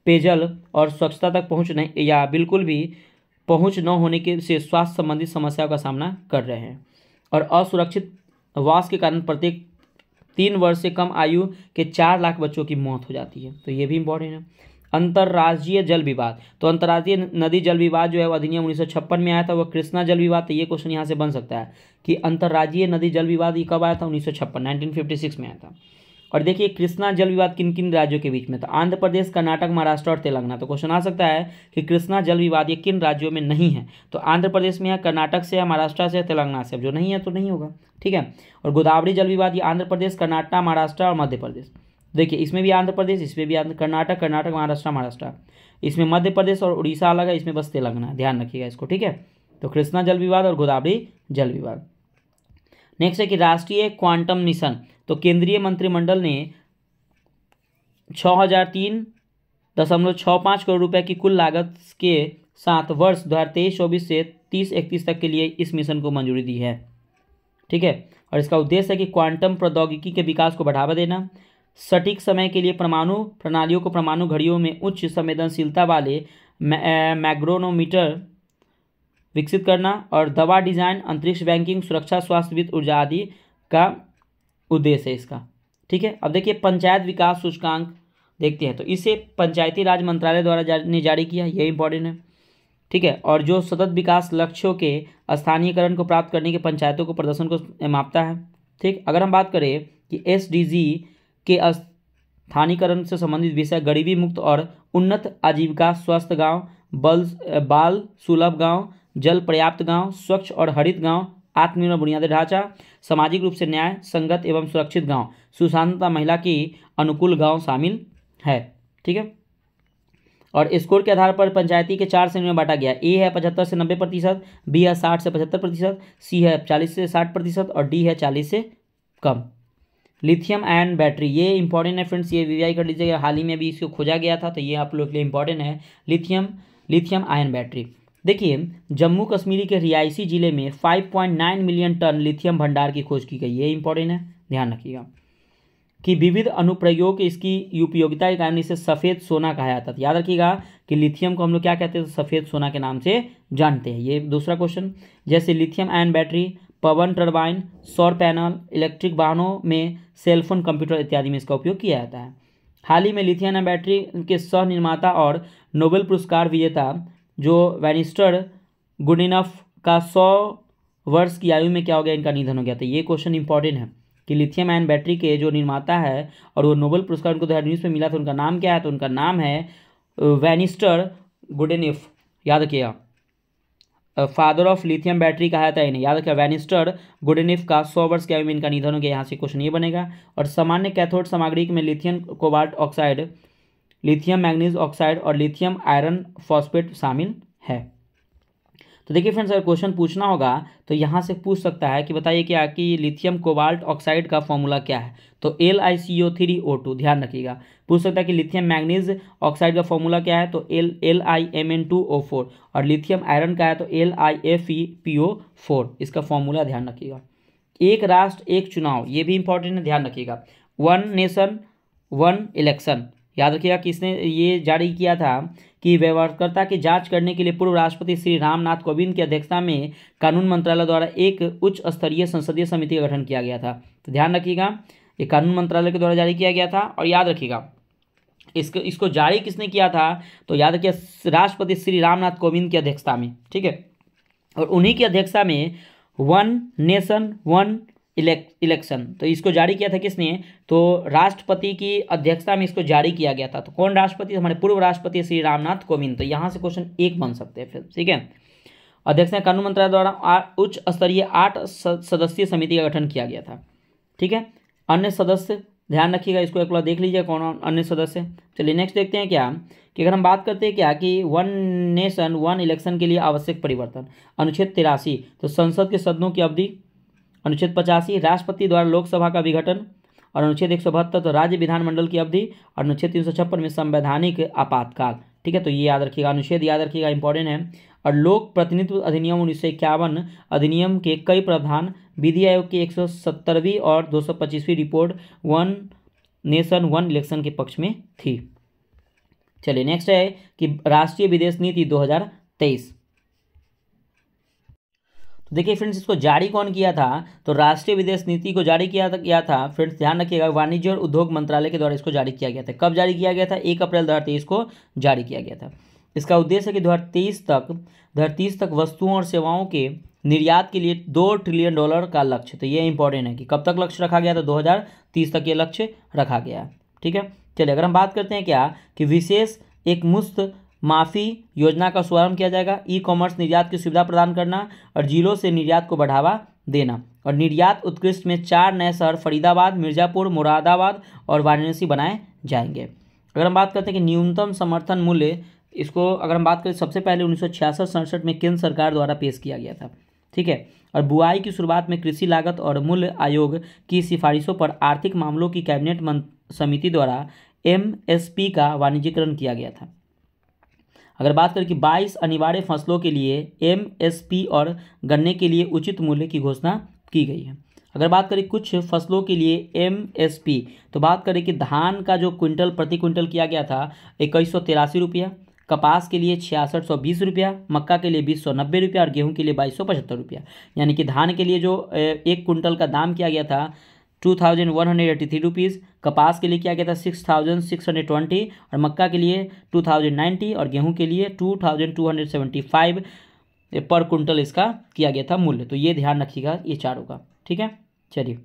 पेयजल और स्वच्छता तक पहुँच नहीं या बिल्कुल भी पहुँच न होने के से स्वास्थ्य संबंधी समस्याओं का सामना कर रहे हैं और असुरक्षित वास के कारण प्रत्येक तीन वर्ष से कम आयु के चार लाख बच्चों की मौत हो जाती है तो ये भी इम्पोर्टेंट है अंतर्राज्यीय जल विवाद तो अंतर्राज्यीय नदी जल विवाद जो है वो अधिनियम उन्नीस में आया था वह कृष्णा जल विवाद तो ये क्वेश्चन यहाँ से बन सकता है कि अंतर्राज्यीय नदी जल विवाद ये कब आया था उन्नीस सौ में आया था और देखिए कृष्णा जल विवाद किन किन राज्यों के बीच में था आंध्र प्रदेश कर्नाटक महाराष्ट्र और तेलंगाना तो क्वेश्चन आ सकता है कि कृष्णा जल विवाद ये किन राज्यों में नहीं है तो आंध्र प्रदेश में है कर्नाटक से है महाराष्ट्र से है तेलंगाना से अब जो नहीं है तो नहीं होगा ठीक है और गोदावरी जल विवाद ये आंध्र प्रदेश कर्नाटक महाराष्ट्र और मध्य प्रदेश देखिए इसमें भी आंध्र प्रदेश इसमें भी आंध्र कर्नाटक कर्नाटक महाराष्ट्र महाराष्ट्र इसमें मध्य प्रदेश और उड़ीसा अलग है इसमें बस तेलंगाना ध्यान रखिएगा इसको ठीक है तो कृष्णा जल विवाद और गोदावरी जल विवाद नेक्स्ट है कि राष्ट्रीय क्वांटम मिशन तो केंद्रीय मंत्रिमंडल ने छः हजार तीन दशमलव छः पाँच करोड़ रुपए की कुल लागत के साथ वर्ष दो हज़ार तेईस चौबीस से तीस इकतीस तक के लिए इस मिशन को मंजूरी दी है ठीक है और इसका उद्देश्य है कि क्वांटम प्रौद्योगिकी के विकास को बढ़ावा देना सटीक समय के लिए परमाणु प्रणालियों को परमाणु घड़ियों में उच्च संवेदनशीलता वाले मैग्रोनोमीटर विकसित करना और दवा डिजाइन अंतरिक्ष बैंकिंग सुरक्षा स्वास्थ्य वित्त ऊर्जा आदि का उद्देश्य है इसका ठीक है अब देखिए पंचायत विकास सूचकांक देखते हैं तो इसे पंचायती राज मंत्रालय द्वारा ने जारी किया ये इंपॉर्टेंट है ठीक है और जो सतत विकास लक्ष्यों के स्थानीयकरण को प्राप्त करने के पंचायतों को प्रदर्शन को मापता है ठीक अगर हम बात करें कि एस डी जी के स्थानीकरण से संबंधित विषय गरीबी मुक्त और उन्नत आजीविका स्वस्थ गांव बल बाल सुलभ गांव जल पर्याप्त गांव स्वच्छ और हरित गांव आत्मनिर्भर बुनियादी ढांचा सामाजिक रूप से न्याय संगत एवं सुरक्षित गांव सुशांतता महिला की अनुकूल गांव शामिल है ठीक है और स्कोर के आधार पर पंचायती के चार श्रेणी में बांटा गया ए है पचहत्तर से नब्बे प्रतिशत बी है साठ से पचहत्तर प्रतिशत सी है चालीस से साठ प्रतिशत और डी है चालीस से कम लिथियम आयन बैटरी ये इंपॉर्टेंट है फ्रेंड्स ये वी कर लीजिएगा हाल ही में भी इसको खोजा गया था तो ये आप लोग के लिए इंपॉर्टेंट है लिथियम लिथियम आयन बैटरी देखिए जम्मू कश्मीर के रियासी ज़िले में 5.9 मिलियन टन लिथियम भंडार की खोज की गई ये इंपॉर्टेंट है ध्यान रखिएगा कि विविध अनुप्रयोग इसकी उपयोगिता के कारण इसे सफ़ेद सोना कहा जाता है याद रखिएगा कि लिथियम को हम लोग क्या कहते हैं तो सफ़ेद सोना के नाम से जानते हैं ये दूसरा क्वेश्चन जैसे लिथियम आयन बैटरी पवन टर्बाइन सौर पैनल इलेक्ट्रिक वाहनों में सेलफोन कंप्यूटर इत्यादि में इसका उपयोग किया जाता है हाल ही में लिथियन बैटरी के सह निर्माता और नोबेल पुरस्कार विजेता जो वैनिस्टर गुडिनफ का सौ वर्ष की आयु में क्या हो गया इनका निधन हो गया था तो ये क्वेश्चन इंपॉर्टेंट है कि लिथियम आयन बैटरी के जो निर्माता है और वो नोबेल पुरस्कार उनको दो तो हज़ार में मिला था उनका नाम क्या है तो उनका नाम है वैनिस्टर गुडेनिफ याद किया फादर ऑफ लिथियम बैटरी कहा जाता है इन्हें याद रखिए वैनिस्टर गुडनिफ का सौ वर्ष के इनका निधन हो गया यहाँ से कुछ नहीं बनेगा और सामान्य कैथोड सामग्री में lithium cobalt oxide lithium manganese oxide और लिथियम आयरन फॉस्फेट शामिल है तो देखिए फ्रेंड्स अगर क्वेश्चन पूछना होगा तो यहाँ से पूछ सकता है कि बताइए क्या कि लिथियम कोबाल्ट ऑक्साइड का फॉर्मूला क्या है तो L I C O three O two ध्यान रखिएगा पूछ सकता है कि लिथियम मैग्नीज ऑक्साइड का फॉर्मूला क्या है तो L L I M N two O four और लिथियम आयरन का है तो L I F E P O four इसका फॉर्मूला ध्यान रखिएगा एक राष्ट्र एक चुनाव ये भी इंपॉर्टेंट है ध्यान रखिएगा वन नेशन वन इलेक्शन याद रखिएगा किसने ये जारी किया था कि व्यवहारकर्ता की जांच करने के लिए पूर्व राष्ट्रपति श्री रामनाथ कोविंद की अध्यक्षता में कानून मंत्रालय द्वारा एक उच्च स्तरीय संसदीय समिति का गठन किया गया था तो ध्यान रखिएगा ये कानून मंत्रालय के द्वारा जारी किया गया था और याद रखिएगा इसको इसको जारी किसने किया था तो याद रखिए राष्ट्रपति श्री रामनाथ कोविंद की अध्यक्षता में ठीक है और उन्हीं की अध्यक्षता में वन नेशन वन इलेक्शन तो इसको जारी किया था किसने तो राष्ट्रपति की अध्यक्षता में इसको जारी किया गया था तो कौन राष्ट्रपति हमारे पूर्व राष्ट्रपति श्री रामनाथ कोविंद तो यहाँ से क्वेश्चन एक बन सकते हैं फिर ठीक है अध्यक्ष कानून मंत्रालय द्वारा उच्च स्तरीय आठ सदस्यीय समिति का गठन किया गया था ठीक है अन्य सदस्य ध्यान रखिएगा इसको एक बार देख लीजिए कौन अन्य सदस्य चलिए नेक्स्ट देखते हैं क्या कि अगर हम बात करते हैं क्या कि वन नेशन वन इलेक्शन के लिए आवश्यक परिवर्तन अनुच्छेद तिरासी तो संसद के सदनों की अवधि अनुच्छेद पचासी राष्ट्रपति द्वारा लोकसभा का विघटन और अनुच्छेद एक सौ बहत्तर तो राज्य विधानमंडल की अवधि और अनुच्छेद तीन सौ छप्पन में संवैधानिक आपातकाल ठीक है तो ये याद रखिएगा अनुच्छेद याद रखिएगा इंपॉर्टेंट है और लोक प्रतिनिधित्व अधिनियम उन्नीस सौ इक्यावन अधिनियम के कई प्रावधान विधि आयोग की एक सौ सत्तरवीं और दो सौ पच्चीसवीं report one nation one election के पक्ष में थी चलिए नेक्स्ट है कि राष्ट्रीय विदेश नीति तेईस देखिए फ्रेंड्स इसको जारी कौन किया था तो राष्ट्रीय विदेश नीति को जारी किया गया था फ्रेंड्स ध्यान रखिएगा वाणिज्य और उद्योग मंत्रालय के द्वारा इसको जारी किया गया था कब जारी किया गया था एक अप्रैल दो को जारी किया गया था इसका उद्देश्य है कि दो तक दो तक वस्तुओं और सेवाओं के निर्यात के लिए दो ट्रिलियन डॉलर का लक्ष्य तो ये इंपॉर्टेंट है कि कब तक लक्ष्य रखा गया था दो तक ये लक्ष्य रखा गया ठीक है चलिए अगर हम बात करते हैं क्या कि विशेष एक मुस्त माफी योजना का शुभारंभ किया जाएगा ई कॉमर्स निर्यात की सुविधा प्रदान करना और जिलों से निर्यात को बढ़ावा देना और निर्यात उत्कृष्ट में चार नए शहर फरीदाबाद मिर्ज़ापुर मुरादाबाद और वाराणसी बनाए जाएंगे अगर हम बात करते हैं कि न्यूनतम समर्थन मूल्य इसको अगर हम बात करें सबसे पहले उन्नीस सौ में केंद्र सरकार द्वारा पेश किया गया था ठीक है और बुआई की शुरुआत में कृषि लागत और मूल्य आयोग की सिफारिशों पर आर्थिक मामलों की कैबिनेट समिति द्वारा एम का वाणिज्यकरण किया गया था अगर बात करें कि 22 अनिवार्य फसलों के लिए एमएसपी और गन्ने के लिए उचित मूल्य की घोषणा की गई है अगर बात करें कुछ फसलों के लिए एम एस पी तो बात करें कि धान का जो क्विंटल प्रति क्विंटल किया गया था इक्कीस सौ तिरासी रुपया कपास के लिए छियासठ सौ बीस रुपया मक्का के लिए बीस सौ नब्बे रुपया और गेहूं के लिए बाईस सौ पचहत्तर रुपया यानी कि धान के लिए जो एक कुंटल का दाम किया गया था two thousand one hundred eighty three rupees कपास के लिए किया गया था six thousand six hundred twenty और मक्का के लिए टू थाउजेंड नाइन्टी और गेहूँ के लिए two thousand two hundred seventy five पर कुंटल इसका किया गया था मूल्य तो ये ध्यान रखिएगा ये चारों का ठीक है चलिए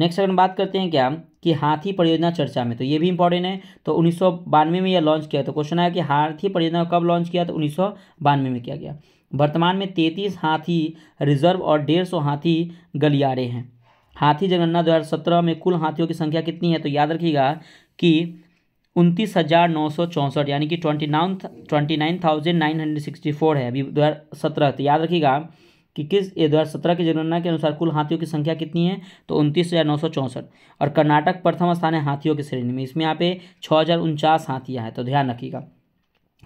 नेक्स्ट अगर बात करते हैं क्या कि हाथी परियोजना चर्चा में तो ये भी इंपॉर्टेंट है तो उन्नीस में यह लॉन्च किया तो क्वेश्चन आया कि हाथी परियोजना कब लॉन्च किया तो उन्नीस में किया गया वर्तमान में तैंतीस हाथी रिजर्व और डेढ़ सौ हाथी गलियारे हैं हाथी जनगणना 2017 में कुल हाथियों की संख्या कितनी है तो याद रखिएगा कि उनतीस हज़ार नौ सौ चौंसठ यानी कि twenty nine twenty nine thousand nine hundred sixty four है अभी दो हज़ार सत्रह तो याद रखिएगा कि किस दो हज़ार सत्रह की जनगणना के अनुसार कुल हाथियों की संख्या कितनी है तो उनतीस हज़ार नौ सौ चौंसठ और कर्नाटक प्रथम स्थान है हाथियों की श्रेणी में इसमें यहाँ पे छः हज़ार उनचास हाथियाँ हैं तो ध्यान रखिएगा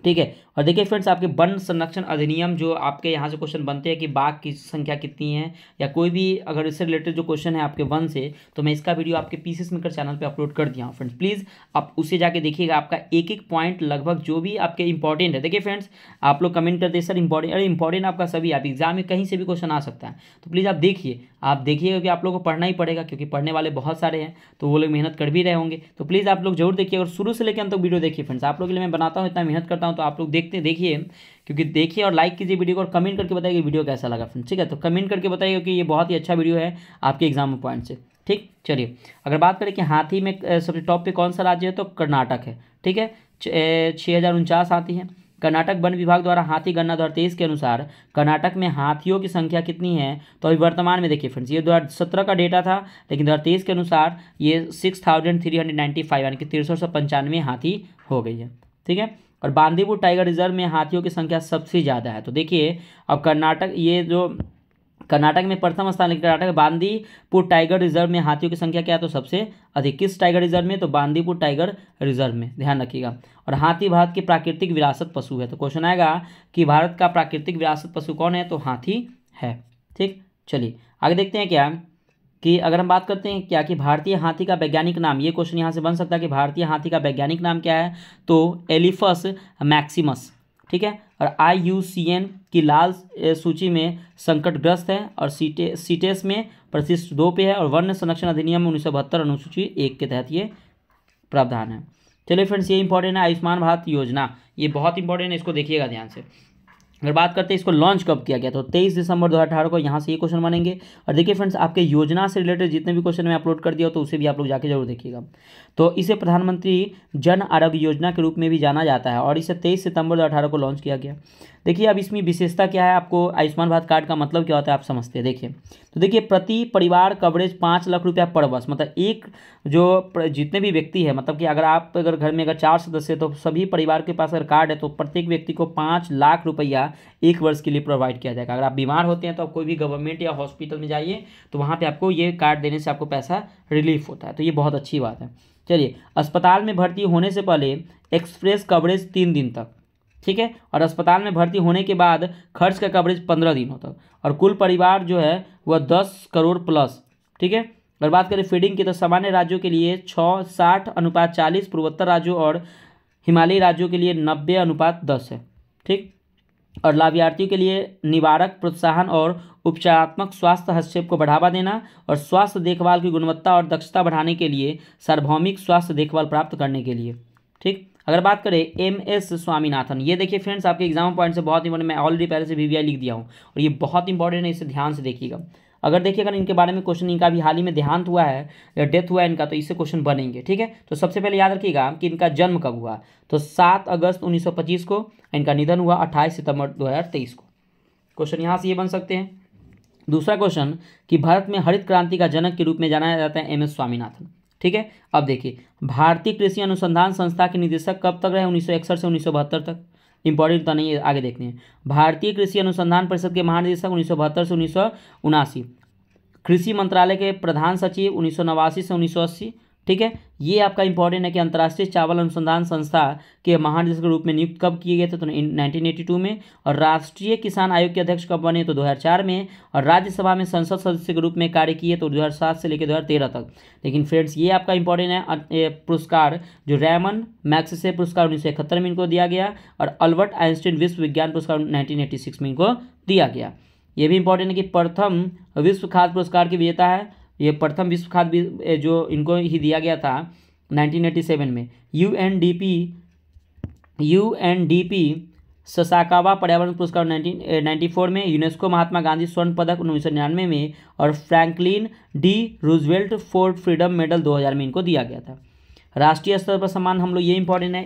ठीक है और देखिए फ्रेंड्स आपके वन संरक्षण अधिनियम जो आपके यहाँ से क्वेश्चन बनते हैं कि बाघ की संख्या कितनी है या कोई भी अगर इससे रिलेटेड जो क्वेश्चन है आपके वन से तो मैं इसका वीडियो आपके पीसीस मेकर चैनल पे अपलोड कर दिया हूँ फ्रेंड्स प्लीज़ आप उसे जाके देखिएगा आपका एक एक पॉइंट लगभग जो भी आपके इंपॉर्टेंट है देखिए फ्रेंड्स आप लोग कमेंट करते सर इंपॉर्टेंट अरे इंपॉर्टेंट आपका सभी आप एग्जाम में कहीं से भी क्वेश्चन आ सकता है तो प्लीज़ आप देखिए आप देखिएगा कि आप लोग को पढ़ना ही पड़ेगा क्योंकि पढ़ने वाले बहुत सारे हैं तो वो लोग मेहनत कर भी रहे होंगे तो प्लीज़ आप लोग जरूर देखिए और शुरू से लेकर अंत तक वीडियो देखिए फ्रेंड्स आप लोग के लिए मैं बनाता हूँ इतना मेहनत करता हूँ हूँ तो आप लोग देखते देखिए क्योंकि देखिए और लाइक कीजिए वीडियो को और कमेंट करके बताइए वीडियो कैसा लगा फ्रेंड ठीक है तो कमेंट करके बताइए कि ये बहुत ही अच्छा वीडियो है आपके एग्जाम पॉइंट से ठीक चलिए अगर बात करें कि हाथी में सबसे टॉप पे कौन सा राज्य है तो कर्नाटक है ठीक है छः हाथी हैं कर्नाटक वन विभाग द्वारा हाथी गणना दो के अनुसार कर्नाटक में हाथियों की संख्या कितनी है तो अभी वर्तमान में देखिए फ्रेंड्स ये दो हज़ार सत्रह का डेटा था लेकिन दो के अनुसार ये six thousand three hundred ninety five यानी कि तिरसठ सौ पंचानवे हाथी हो गई है ठीक है और बांदीपुर टाइगर रिजर्व में हाथियों की संख्या सबसे ज़्यादा है तो देखिए अब कर्नाटक ये जो कर्नाटक में प्रथम स्थान कर्नाटक बांदीपुर टाइगर रिजर्व में हाथियों की संख्या क्या है तो सबसे अधिक किस टाइगर रिजर्व में तो बांदीपुर टाइगर रिजर्व में ध्यान रखिएगा और हाथी भारत की प्राकृतिक विरासत पशु है तो क्वेश्चन आएगा कि भारत का प्राकृतिक विरासत पशु कौन है तो हाथी है ठीक चलिए आगे देखते हैं क्या कि अगर हम बात करते हैं क्या कि भारतीय हाथी का वैज्ञानिक नाम ये क्वेश्चन यहाँ से बन सकता है कि भारतीय हाथी का वैज्ञानिक नाम क्या है तो एलिफस मैक्सिमस ठीक है और आई यू सी एन की लाल सूची में संकटग्रस्त है और सीटे सीटेस में प्रतिष्ठ दो पे है और वन्य संरक्षण अधिनियम उन्नीस अनुसूची एक के तहत ये प्रावधान है चलिए फ्रेंड्स ये इंपॉर्टेंट है आयुष्मान भारत योजना ये बहुत इंपॉर्टेंट है इसको देखिएगा ध्यान से अगर बात करते हैं इसको लॉन्च कब किया गया तो 23 दिसंबर 2018 को यहाँ से ये क्वेश्चन बनेंगे और देखिए फ्रेंड्स आपके योजना से रिलेटेड जितने भी क्वेश्चन मैं अपलोड कर दिया तो उसे भी आप लोग जाके जरूर देखिएगा तो इसे प्रधानमंत्री जन आरोग्य योजना के रूप में भी जाना जाता है और इसे तेईस सितंबर दो को लॉन्च किया गया देखिए अब इसमें विशेषता क्या है आपको आयुष्मान भारत कार्ड का मतलब क्या होता है आप समझते हैं देखिए तो देखिए प्रति परिवार कवरेज पाँच लाख रुपया पर वर्ष मतलब एक जो जितने भी व्यक्ति है मतलब कि अगर आप अगर घर में अगर चार सदस्य है तो सभी परिवार के पास अगर कार्ड है तो प्रत्येक व्यक्ति को पाँच लाख रुपया एक वर्ष के लिए प्रोवाइड किया जाएगा अगर आप बीमार होते हैं तो आप कोई भी गवर्नमेंट या हॉस्पिटल में जाइए तो वहाँ पर आपको ये कार्ड देने से आपको पैसा रिलीफ होता है तो ये बहुत अच्छी बात है चलिए अस्पताल में भर्ती होने से पहले एक्सप्रेस कवरेज तीन दिन तक ठीक है और अस्पताल में भर्ती होने के बाद खर्च का कवरेज पंद्रह दिनों तक और कुल परिवार जो है वह दस करोड़ प्लस ठीक है अगर बात करें फीडिंग की तो सामान्य राज्यों के लिए छः साठ अनुपात चालीस पूर्वोत्तर राज्यों और हिमालयी राज्यों के लिए नब्बे अनुपात दस है ठीक और लाभार्थियों के लिए निवारक प्रोत्साहन और उपचारात्मक स्वास्थ्य हस्तक्षेप को बढ़ावा देना और स्वास्थ्य देखभाल की गुणवत्ता और दक्षता बढ़ाने के लिए सार्वभौमिक स्वास्थ्य देखभाल प्राप्त करने के लिए ठीक अगर बात करें एम एस स्वामीनाथन ये देखिए फ्रेंड्स आपके एग्जाम पॉइंट से बहुत इंपॉर्टेंट मैं ऑलरेडी पहले से वी लिख दिया हूँ और ये बहुत इंपॉर्टेंट है इसे ध्यान से देखिएगा अगर देखिए अगर इनके बारे में क्वेश्चन इनका अभी हाल ही में देहांत हुआ है या डेथ हुआ है इनका तो इससे क्वेश्चन बनेंगे ठीक है तो सबसे पहले याद रखिएगा कि इनका जन्म कब हुआ तो 7 अगस्त 1925 को इनका निधन हुआ 28 सितंबर 2023 को क्वेश्चन यहाँ से ये बन सकते हैं दूसरा क्वेश्चन कि भारत में हरित क्रांति का जनक के रूप में जाना जाता है एम एस स्वामीनाथन ठीक है अब देखिए भारतीय कृषि अनुसंधान संस्था के निदेशक कब तक रहे उन्नीस से उन्नीस तक इंपॉर्टेंट तो नहीं है आगे देखते हैं भारतीय कृषि अनुसंधान परिषद के महानिदेशक उन्नीस से उन्नीस कृषि मंत्रालय के प्रधान सचिव उन्नीस से उन्नीस ठीक है ये आपका इंपॉर्टेंट है कि अंतर्राष्ट्रीय चावल अनुसंधान संस्था के महानिदेशक के रूप में नियुक्त कब किए गए थे तो नाइनटीन एटी टू में और राष्ट्रीय किसान आयोग के अध्यक्ष कब बने तो दो हज़ार चार में और राज्यसभा में संसद सदस्य के रूप में कार्य किए तो दो हज़ार सात से लेकर दो हज़ार तेरह तक लेकिन फ्रेंड्स ये आपका इंपॉर्टेंट है पुरस्कार जो रैमन मैक्स से पुरस्कार उन्नीस सौ इकहत्तर में इनको दिया गया और अल्बर्ट आइंस्टीन विश्व विज्ञान पुरस्कार नाइनटीन एटी सिक्स में इनको दिया गया ये भी इंपॉर्टेंट है कि प्रथम विश्व खाद्य पुरस्कार की विजेता है ये प्रथम विश्व खाद्य जो इनको ही दिया गया था 1987 में U N D P U N D P Sasakawa पर्यावरण पुरस्कार नाइनटीन नाइन्टी फोर में यूनेस्को महात्मा गांधी स्वर्ण पदक उन्नीस सौ निन्यानवे में और Franklin D Roosevelt for freedom medal 2000 में इनको दिया गया था राष्ट्रीय स्तर पर सम्मान हम लोग ये इंपॉर्टेंट है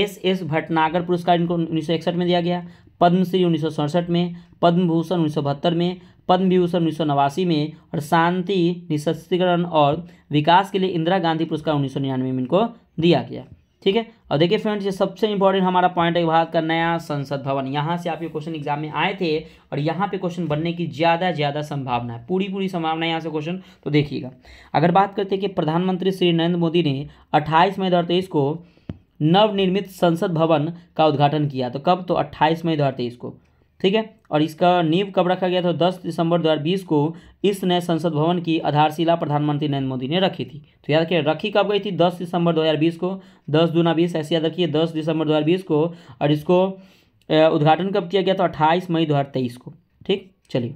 एस एस भटनागर पुरस्कार इनको उन्नीस में दिया गया पद्मश्री उन्नीस में पद्म भूषण उन्नीस में पद्म विभूषण उन्नीस में और शांति निशस्त्रीकरण और विकास के लिए इंदिरा गांधी पुरस्कार उन्नीस सौ निन्यानवे में इनको दिया गया ठीक है और देखिए फ्रेंड्स ये सबसे इंपॉर्टेंट हमारा पॉइंट है भारत का नया संसद भवन यहाँ से आप ये क्वेश्चन एग्जाम में आए थे और यहाँ पे क्वेश्चन बनने की ज़्यादा ज़्यादा संभावना है पूरी पूरी संभावना है यहाँ से क्वेश्चन तो देखिएगा अगर बात करते हैं कि प्रधानमंत्री श्री नरेंद्र मोदी ने अट्ठाईस मई दो को नवनिर्मित संसद भवन का उद्घाटन किया तो कब तो अट्ठाईस मई दो को ठीक है और इसका नींव कब रखा गया था 10 दिसंबर 2020 को इस नए संसद भवन की आधारशिला प्रधानमंत्री नरेंद्र मोदी ने रखी थी तो याद रखिए रखी कब गई थी 10 दिसंबर 2020 को 10 दूना बीस ऐसे याद रखिए 10 दिसंबर 2020 को और इसको उद्घाटन कब किया गया था अट्ठाईस मई 2023 को ठीक चलिए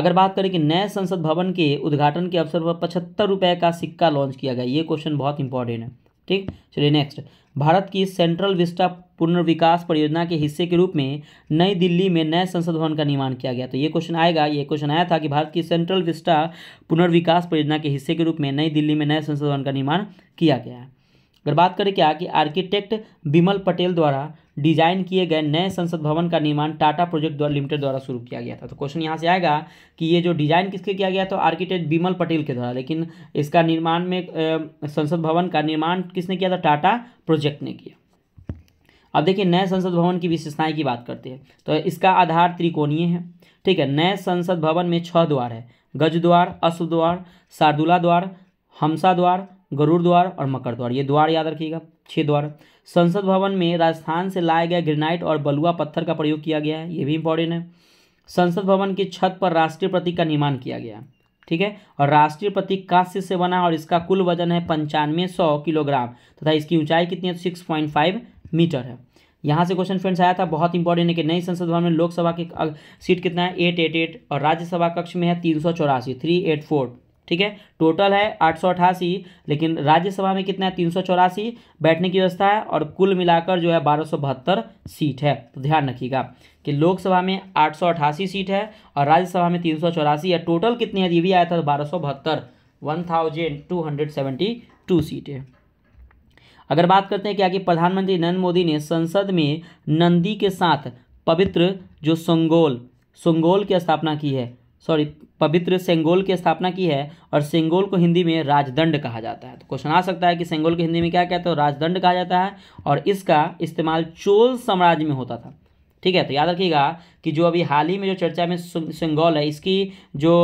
अगर बात करें कि नए संसद भवन के उद्घाटन के अवसर पर पचहत्तर रुपये का सिक्का लॉन्च किया गया ये क्वेश्चन बहुत इंपॉर्टेंट है ठीक चलिए नेक्स्ट भारत की सेंट्रल विस्टा पुनर्विकास परियोजना के हिस्से के रूप में नई दिल्ली में नए संसद भवन का निर्माण किया गया तो ये क्वेश्चन आएगा ये क्वेश्चन आया था कि भारत की सेंट्रल विस्टा पुनर्विकास परियोजना के हिस्से के रूप में नई दिल्ली में नए संसद भवन का निर्माण किया गया अगर बात करें क्या कि आर्किटेक्ट बिमल पटेल द्वारा डिजाइन किए गए नए संसद भवन का निर्माण टाटा प्रोजेक्ट द्वारा लिमिटेड द्वारा शुरू किया गया था तो क्वेश्चन यहाँ से आएगा कि ये जो डिजाइन किसके किया गया तो आर्किटेक्ट बिमल पटेल के द्वारा लेकिन इसका निर्माण में संसद भवन का निर्माण किसने किया था टाटा प्रोजेक्ट ने किया अब देखिए नए संसद भवन की विशेषताएं की बात करते हैं तो इसका आधार त्रिकोणीय है ठीक है नए संसद भवन में छह द्वार है गज द्वार अश्व द्वार शार्दुला द्वार हमसा द्वार गरुड़ द्वार और मकर द्वार ये द्वार याद रखिएगा छिद्वार संसद भवन में राजस्थान से लाए गए ग्रेनाइट और बलुआ पत्थर का प्रयोग किया गया है ये भी इंपॉर्टेंट है संसद भवन की छत पर राष्ट्रीय प्रतीक का निर्माण किया गया ठीक है और राष्ट्रीय प्रतीक कांस्य से बना और इसका कुल वजन है पंचानवे सौ किलोग्राम तथा इसकी ऊंचाई कितनी है सिक्स पॉइंट फाइव मीटर है यहाँ से क्वेश्चन फ्रेंड्स आया था बहुत इंपॉर्टेंट है कि नई संसद भवन में लोकसभा की सीट कितना है एट एट एट और राज्यसभा कक्ष में है तीन सौ चौरासी थ्री एट फोर ठीक है टोटल है आठ सौ अठासी लेकिन राज्यसभा में कितना है तीन सौ चौरासी बैठने की व्यवस्था है और कुल मिलाकर जो है बारह सौ बहत्तर सीट है तो ध्यान रखिएगा कि लोकसभा में आठ सौ अठासी सीट है और राज्यसभा में तीन सौ चौरासी है टोटल कितनी है ये भी आया था बारह सौ बहत्तर one thousand two hundred seventy two अगर बात करते हैं क्या कि प्रधानमंत्री नरेंद्र मोदी ने संसद में नंदी के साथ पवित्र जो संगोल संगोल की स्थापना की है सॉरी पवित्र सेंगोल की स्थापना की है और सेंगोल को हिंदी में राजदंड कहा जाता है तो क्वेश्चन आ सकता है कि सेंगोल को हिंदी में क्या कहते हैं तो राजदंड कहा जाता है और इसका इस्तेमाल चोल साम्राज्य में होता था ठीक है तो याद रखिएगा कि जो अभी हाल ही में जो चर्चा में सेंगोल है इसकी जो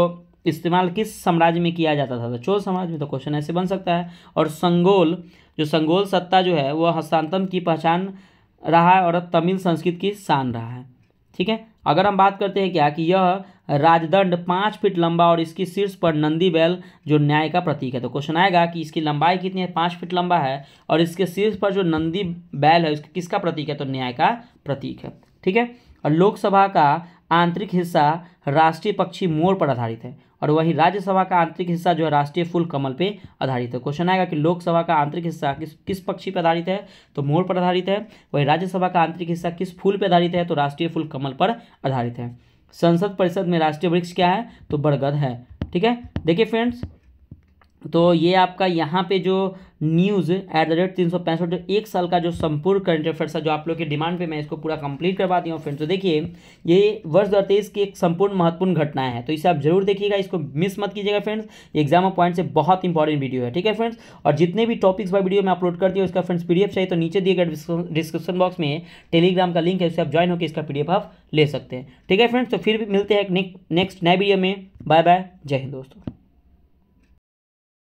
इस्तेमाल किस साम्राज्य में किया जाता था तो चोल साम्राज्य में तो क्वेश्चन ऐसे बन सकता है और संगोल जो संगोल सत्ता जो है वह हस्तांतरण की पहचान रहा है और तमिल संस्कृत की शान रहा है ठीक है अगर हम बात करते हैं क्या कि यह राजदंड पाँच फीट लंबा और इसकी शीर्ष पर नंदी बैल जो न्याय का प्रतीक है तो क्वेश्चन आएगा कि इसकी लंबाई कितनी है पाँच फीट लंबा है और इसके शीर्ष पर जो नंदी बैल है उसका किसका प्रतीक है तो न्याय का प्रतीक है ठीक है और लोकसभा का आंतरिक हिस्सा राष्ट्रीय पक्षी मोर पर आधारित है और वही राज्यसभा का आंतरिक हिस्सा जो है राष्ट्रीय फूल कमल पे आधारित है क्वेश्चन आएगा कि लोकसभा का आंतरिक हिस्सा किस किस पक्षी पर आधारित है तो मोर पर आधारित है वही राज्यसभा का आंतरिक हिस्सा किस फूल पर आधारित है तो राष्ट्रीय फूल कमल पर आधारित है संसद परिषद में राष्ट्रीय वृक्ष क्या है तो बरगद है ठीक है देखिए फ्रेंड्स तो ये आपका यहाँ पे जो न्यूज़ एट द रेट तीन सौ पैंसठ एक साल का जो संपूर्ण करंट अफेयर्स है जो आप लोग की डिमांड पे मैं इसको पूरा कंप्लीट करवा दिया हूँ फ्रेंड्स तो देखिए ये वर्ष दो तेईस की एक संपूर्ण महत्वपूर्ण घटना है तो इसे आप जरूर देखिएगा इसको मिस मत कीजिएगा फ्रेंड्स एग्जाम पॉइंट से बहुत इंपॉर्टेंट वीडियो है ठीक है फ्रेंड्स और जितने भी टॉपिक्स बाय वीडियो में अपलोड करती हूँ इसका फ्रेंड्स पीडीएफ चाहिए तो नीचे दिए गए डिस्क्रिप्शन बॉक्स में टेलीग्राम का लिंक है उससे आप ज्वाइन होकर इसका पीडीएफ आप ले सकते हैं ठीक है फ्रेंड्स तो फिर भी मिलते हैं नेक्स्ट नए वीडियो में बाय बाय जय हिंद दोस्तों